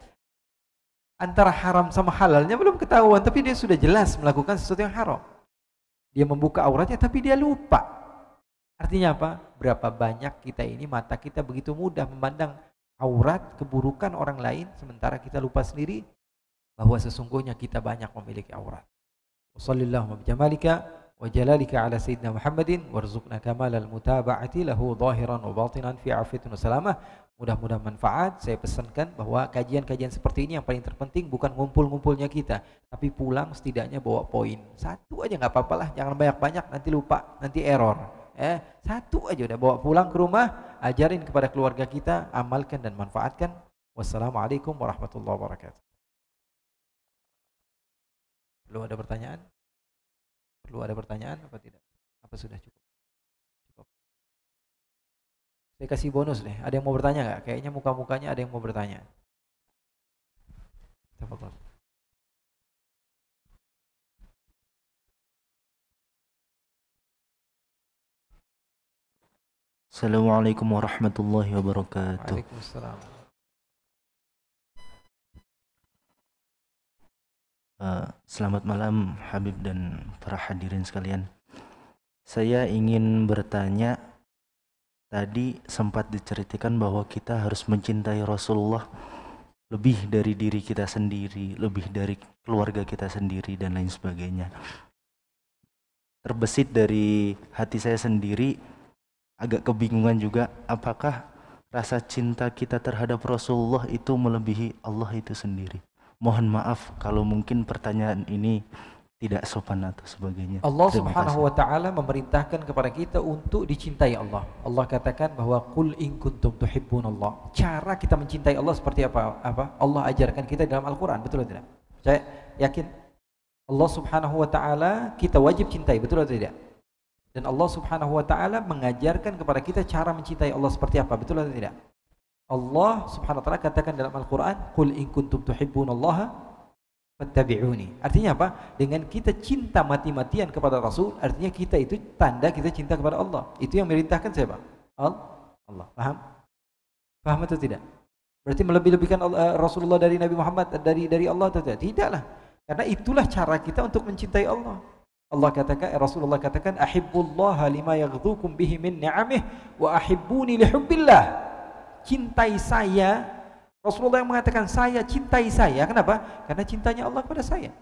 antara haram sama halalnya belum ketahuan tapi dia sudah jelas melakukan sesuatu yang haram dia membuka auratnya tapi dia lupa artinya apa berapa banyak kita ini mata kita begitu mudah memandang aurat keburukan orang lain sementara kita lupa sendiri bahwa sesungguhnya kita banyak memiliki aurat warahmatullahi wabarakatuh wa jalalika ala sayyidina Muhammadin warzuqna kamalal mutaba'ati lahu zahiran wa batinan fi afiyatin wa salamah. Mudah-mudahan manfaat. Saya pesankan bahwa kajian-kajian seperti ini yang paling terpenting bukan ngumpul-ngumpulnya kita, tapi pulang setidaknya bawa poin. Satu aja nggak apa apa lah jangan banyak-banyak nanti lupa, nanti error. Eh, satu aja udah bawa pulang ke rumah, ajarin kepada keluarga kita, amalkan dan manfaatkan. Wassalamualaikum warahmatullahi wabarakatuh. Belum ada pertanyaan? perlu ada pertanyaan apa tidak? Apa sudah cukup? Cukup. Saya kasih bonus deh. Ada yang mau bertanya nggak? Kayaknya muka-mukanya ada yang mau bertanya. Tafakkur. Assalamualaikum warahmatullahi wabarakatuh. Waalaikumsalam. Uh, selamat malam Habib dan para hadirin sekalian. Saya ingin bertanya tadi sempat diceritakan bahwa kita harus mencintai Rasulullah lebih dari diri kita sendiri, lebih dari keluarga kita sendiri dan lain sebagainya. Terbesit dari hati saya sendiri agak kebingungan juga apakah rasa cinta kita terhadap Rasulullah itu melebihi Allah itu sendiri mohon maaf kalau mungkin pertanyaan ini tidak sopan atau sebagainya. Allah Terima Subhanahu wa taala memerintahkan kepada kita untuk dicintai Allah. Allah katakan bahwa qul in kuntum Allah. Cara kita mencintai Allah seperti apa? Apa? Allah ajarkan kita dalam Al-Qur'an, betul atau tidak? Saya yakin Allah Subhanahu wa taala kita wajib cintai, betul atau tidak? Dan Allah Subhanahu wa taala mengajarkan kepada kita cara mencintai Allah seperti apa, betul atau tidak? Allah Subhanahu wa taala katakan dalam Al-Qur'an, "Qul in kuntum tuhibbunallaha fattabi'uni." Artinya apa? Dengan kita cinta mati-matian kepada Rasul, artinya kita itu tanda kita cinta kepada Allah. Itu yang merintahkan siapa? Allah. Allah. Paham? Paham atau tidak? Berarti melebih-lebihkan eh, Rasulullah dari Nabi Muhammad eh, dari dari Allah atau tidak? Tidaklah. Karena itulah cara kita untuk mencintai Allah. Allah katakan eh, Rasulullah katakan ahibbullaha lima yaghdukum bihi min ni'amih wa ahibbuni li cintai saya. Rasulullah yang mengatakan saya cintai saya. Kenapa? Karena cintanya Allah kepada saya.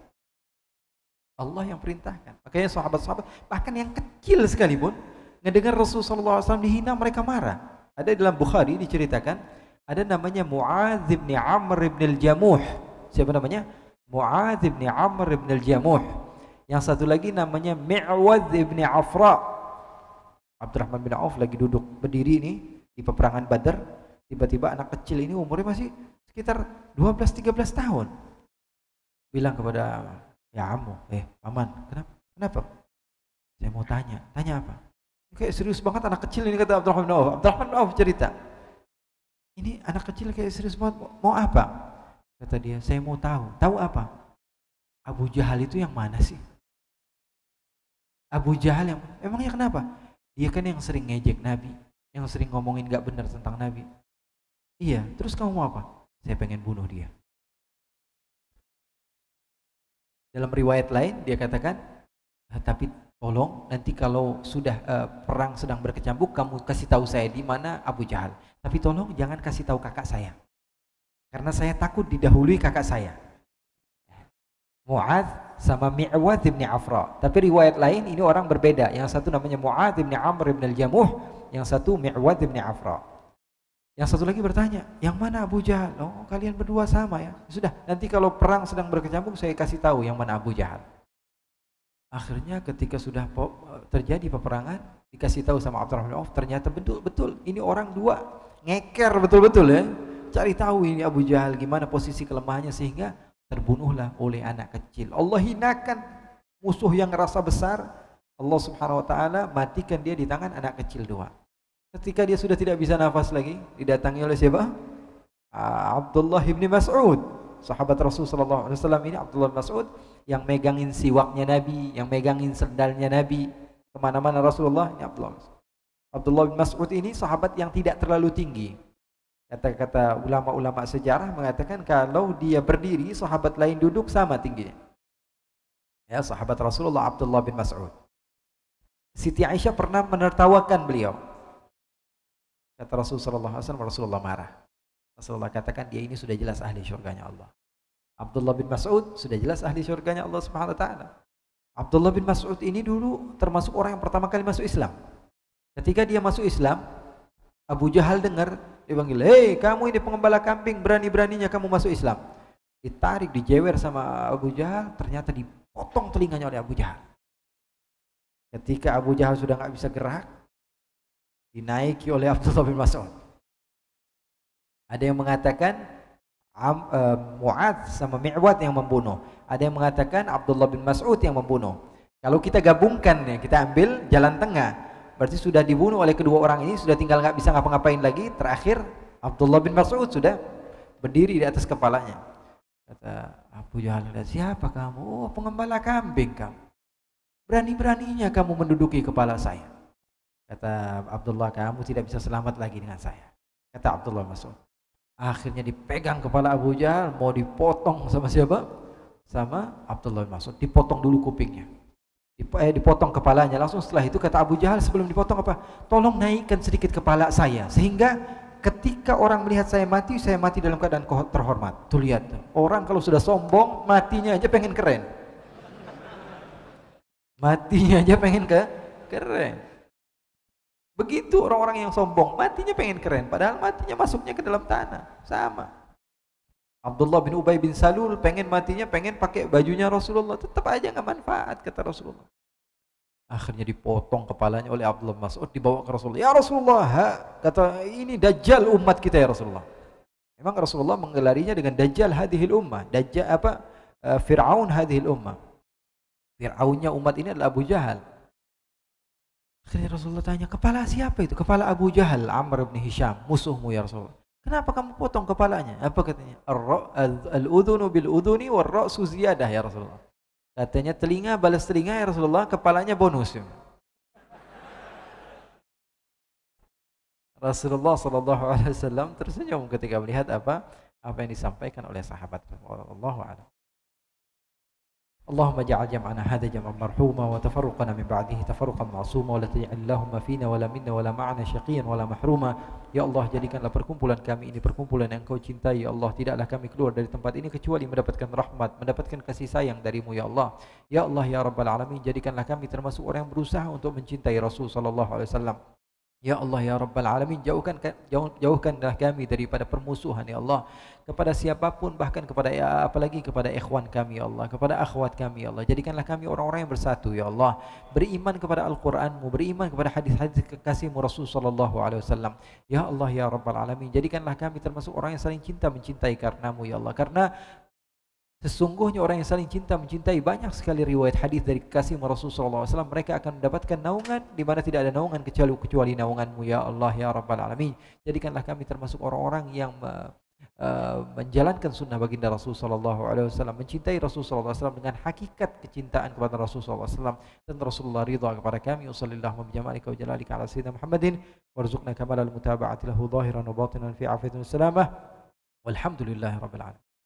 Allah yang perintahkan. Makanya sahabat-sahabat bahkan yang kecil sekalipun mendengar Rasulullah SAW dihina mereka marah. Ada dalam Bukhari diceritakan ada namanya Muadz bin Amr bin Al-Jamuh. Siapa namanya? Muadz bin Amr bin Al-Jamuh. Yang satu lagi namanya Mi'wad bin Afra. Abdurrahman bin Auf lagi duduk berdiri ini di peperangan Badar Tiba-tiba anak kecil ini umurnya masih sekitar 12-13 tahun. Bilang kepada ya amu eh Paman, kenapa? Kenapa? Saya mau tanya. Tanya apa? Kayak serius banget anak kecil ini kata Abdurrahman Auf. Abdurrahman Auf cerita. Ini anak kecil kayak serius banget. Mau apa? Kata dia, saya mau tahu. Tahu apa? Abu Jahal itu yang mana sih? Abu Jahal yang emangnya kenapa? Dia kan yang sering ngejek Nabi, yang sering ngomongin gak benar tentang Nabi. Iya, terus kamu mau apa? Saya pengen bunuh dia. Dalam riwayat lain dia katakan, eh, tapi tolong nanti kalau sudah uh, perang sedang berkecambuk kamu kasih tahu saya di mana Abu Jahal. Tapi tolong jangan kasih tahu kakak saya. Karena saya takut didahului kakak saya. Mu'adz sama Mi'wad bin Afra. Tapi riwayat lain ini orang berbeda. Yang satu namanya Mu'adz bin Amr bin Al-Jamuh, yang satu Mi'wad bin Afra. Yang satu lagi bertanya, yang mana Abu Jahal? Oh, kalian berdua sama ya. Sudah, nanti kalau perang sedang berkecamuk, saya kasih tahu yang mana Abu Jahal. Akhirnya ketika sudah terjadi peperangan, dikasih tahu sama Abdurrahman bin Auf, ternyata betul, betul, ini orang dua ngeker betul-betul ya. Cari tahu ini Abu Jahal gimana posisi kelemahannya sehingga terbunuhlah oleh anak kecil. Allah hinakan musuh yang rasa besar. Allah Subhanahu wa taala matikan dia di tangan anak kecil dua. Ketika dia sudah tidak bisa nafas lagi, didatangi oleh siapa? Ah, Abdullah bin Mas'ud, sahabat Rasulullah sallallahu alaihi ini Abdullah Mas'ud yang megangin siwaknya Nabi, yang megangin sendalnya Nabi kemana-mana Rasulullah ini Abdullah. Abdullah bin Mas'ud ini sahabat yang tidak terlalu tinggi. Kata-kata ulama-ulama sejarah mengatakan kalau dia berdiri, sahabat lain duduk sama tingginya. Ya, sahabat Rasulullah Abdullah bin Mas'ud. Siti Aisyah pernah menertawakan beliau. Kata Rasulullah SAW, Rasulullah marah. Rasulullah katakan dia ini sudah jelas ahli syurganya Allah. Abdullah bin Mas'ud sudah jelas ahli syurganya Allah Subhanahu wa taala. Abdullah bin Mas'ud ini dulu termasuk orang yang pertama kali masuk Islam. Ketika dia masuk Islam, Abu Jahal dengar dia panggil, "Hei, kamu ini pengembala kambing, berani-beraninya kamu masuk Islam." Ditarik, dijewer sama Abu Jahal, ternyata dipotong telinganya oleh Abu Jahal. Ketika Abu Jahal sudah nggak bisa gerak, dinaiki oleh Abdullah bin Mas'ud. Ada yang mengatakan um, eh, Mu'ad sama Mi'wad yang membunuh. Ada yang mengatakan Abdullah bin Mas'ud yang membunuh. Kalau kita gabungkan ya, kita ambil jalan tengah. Berarti sudah dibunuh oleh kedua orang ini, sudah tinggal nggak bisa ngapa-ngapain lagi. Terakhir Abdullah bin Mas'ud sudah berdiri di atas kepalanya. Kata Abu Jahal, siapa kamu? Oh, pengembala kambing kamu. Berani-beraninya kamu menduduki kepala saya. Kata Abdullah, kamu tidak bisa selamat lagi dengan saya. Kata Abdullah Mas'ud. Akhirnya dipegang kepala Abu Jahal, mau dipotong sama siapa? Sama Abdullah Mas'ud. Dipotong dulu kupingnya. eh, Dipotong kepalanya. Langsung setelah itu kata Abu Jahal sebelum dipotong apa? Tolong naikkan sedikit kepala saya. Sehingga ketika orang melihat saya mati, saya mati dalam keadaan terhormat. Tuh lihat. Orang kalau sudah sombong, matinya aja pengen keren. Matinya aja pengen ke keren. Begitu orang-orang yang sombong, matinya pengen keren, padahal matinya masuknya ke dalam tanah. Sama. Abdullah bin Ubay bin Salul pengen matinya pengen pakai bajunya Rasulullah, tetap aja nggak manfaat kata Rasulullah. Akhirnya dipotong kepalanya oleh Abdullah Mas'ud dibawa ke Rasulullah. Ya Rasulullah, ha, kata ini dajjal umat kita ya Rasulullah. Memang Rasulullah menggelarinya dengan dajjal hadhil ummah, dajjal apa? Eh, Firaun hadhil ummah. Firaunnya umat ini adalah Abu Jahal. Akhirnya Rasulullah tanya, kepala siapa itu? Kepala Abu Jahal, Amr bin Hisham, musuhmu ya Rasulullah. Kenapa kamu potong kepalanya? Apa katanya? Al-udhunu bil-udhuni wa rasu ziyadah ya Rasulullah. Katanya telinga balas telinga ya Rasulullah, kepalanya bonus. Ya. Rasulullah sallallahu alaihi wasallam tersenyum ketika melihat apa apa yang disampaikan oleh sahabat Allah اللهم اجعل جمعنا هذا جمعا مرحوما وتفرقنا من بعده تفرقا معصوما ولا تجعل اللهم فينا ولا منا ولا معنا syaqiyan ولا محروما Ya Allah jadikanlah perkumpulan kami ini perkumpulan yang kau cintai Ya Allah tidaklah kami keluar dari tempat ini kecuali mendapatkan rahmat mendapatkan kasih sayang darimu Ya Allah Ya Allah Ya Rabbal Alamin jadikanlah kami termasuk orang yang berusaha untuk mencintai Rasul Sallallahu Alaihi Wasallam Ya Allah ya Rabbal Alamin jauhkan jauh, jauhkanlah kami daripada permusuhan ya Allah kepada siapapun bahkan kepada ya, apalagi kepada ikhwan kami ya Allah kepada akhwat kami ya Allah jadikanlah kami orang-orang yang bersatu ya Allah beriman kepada Al-Qur'anmu beriman kepada hadis-hadis kekasihmu Rasul sallallahu alaihi wasallam ya Allah ya Rabbal Alamin jadikanlah kami termasuk orang yang saling cinta mencintai karenamu ya Allah karena Sesungguhnya orang yang saling cinta mencintai banyak sekali riwayat hadis dari kasih Rasulullah SAW. Mereka akan mendapatkan naungan di mana tidak ada naungan kecuali kecuali naunganmu ya Allah ya Rabbal Alamin. Jadikanlah kami termasuk orang-orang yang Uh, menjalankan sunnah baginda rasulullah saw mencintai rasulullah saw dengan hakikat kecintaan kepada rasulullah saw dan Rasulullah ridha kepada kami. wa bijamalika wa jalalika ala sayyidina Muhammadin warzuqna kamalal mutaba'ati lahu zahiran wa batinan fi afiyatin salamah. Walhamdulillahi rabbil alamin.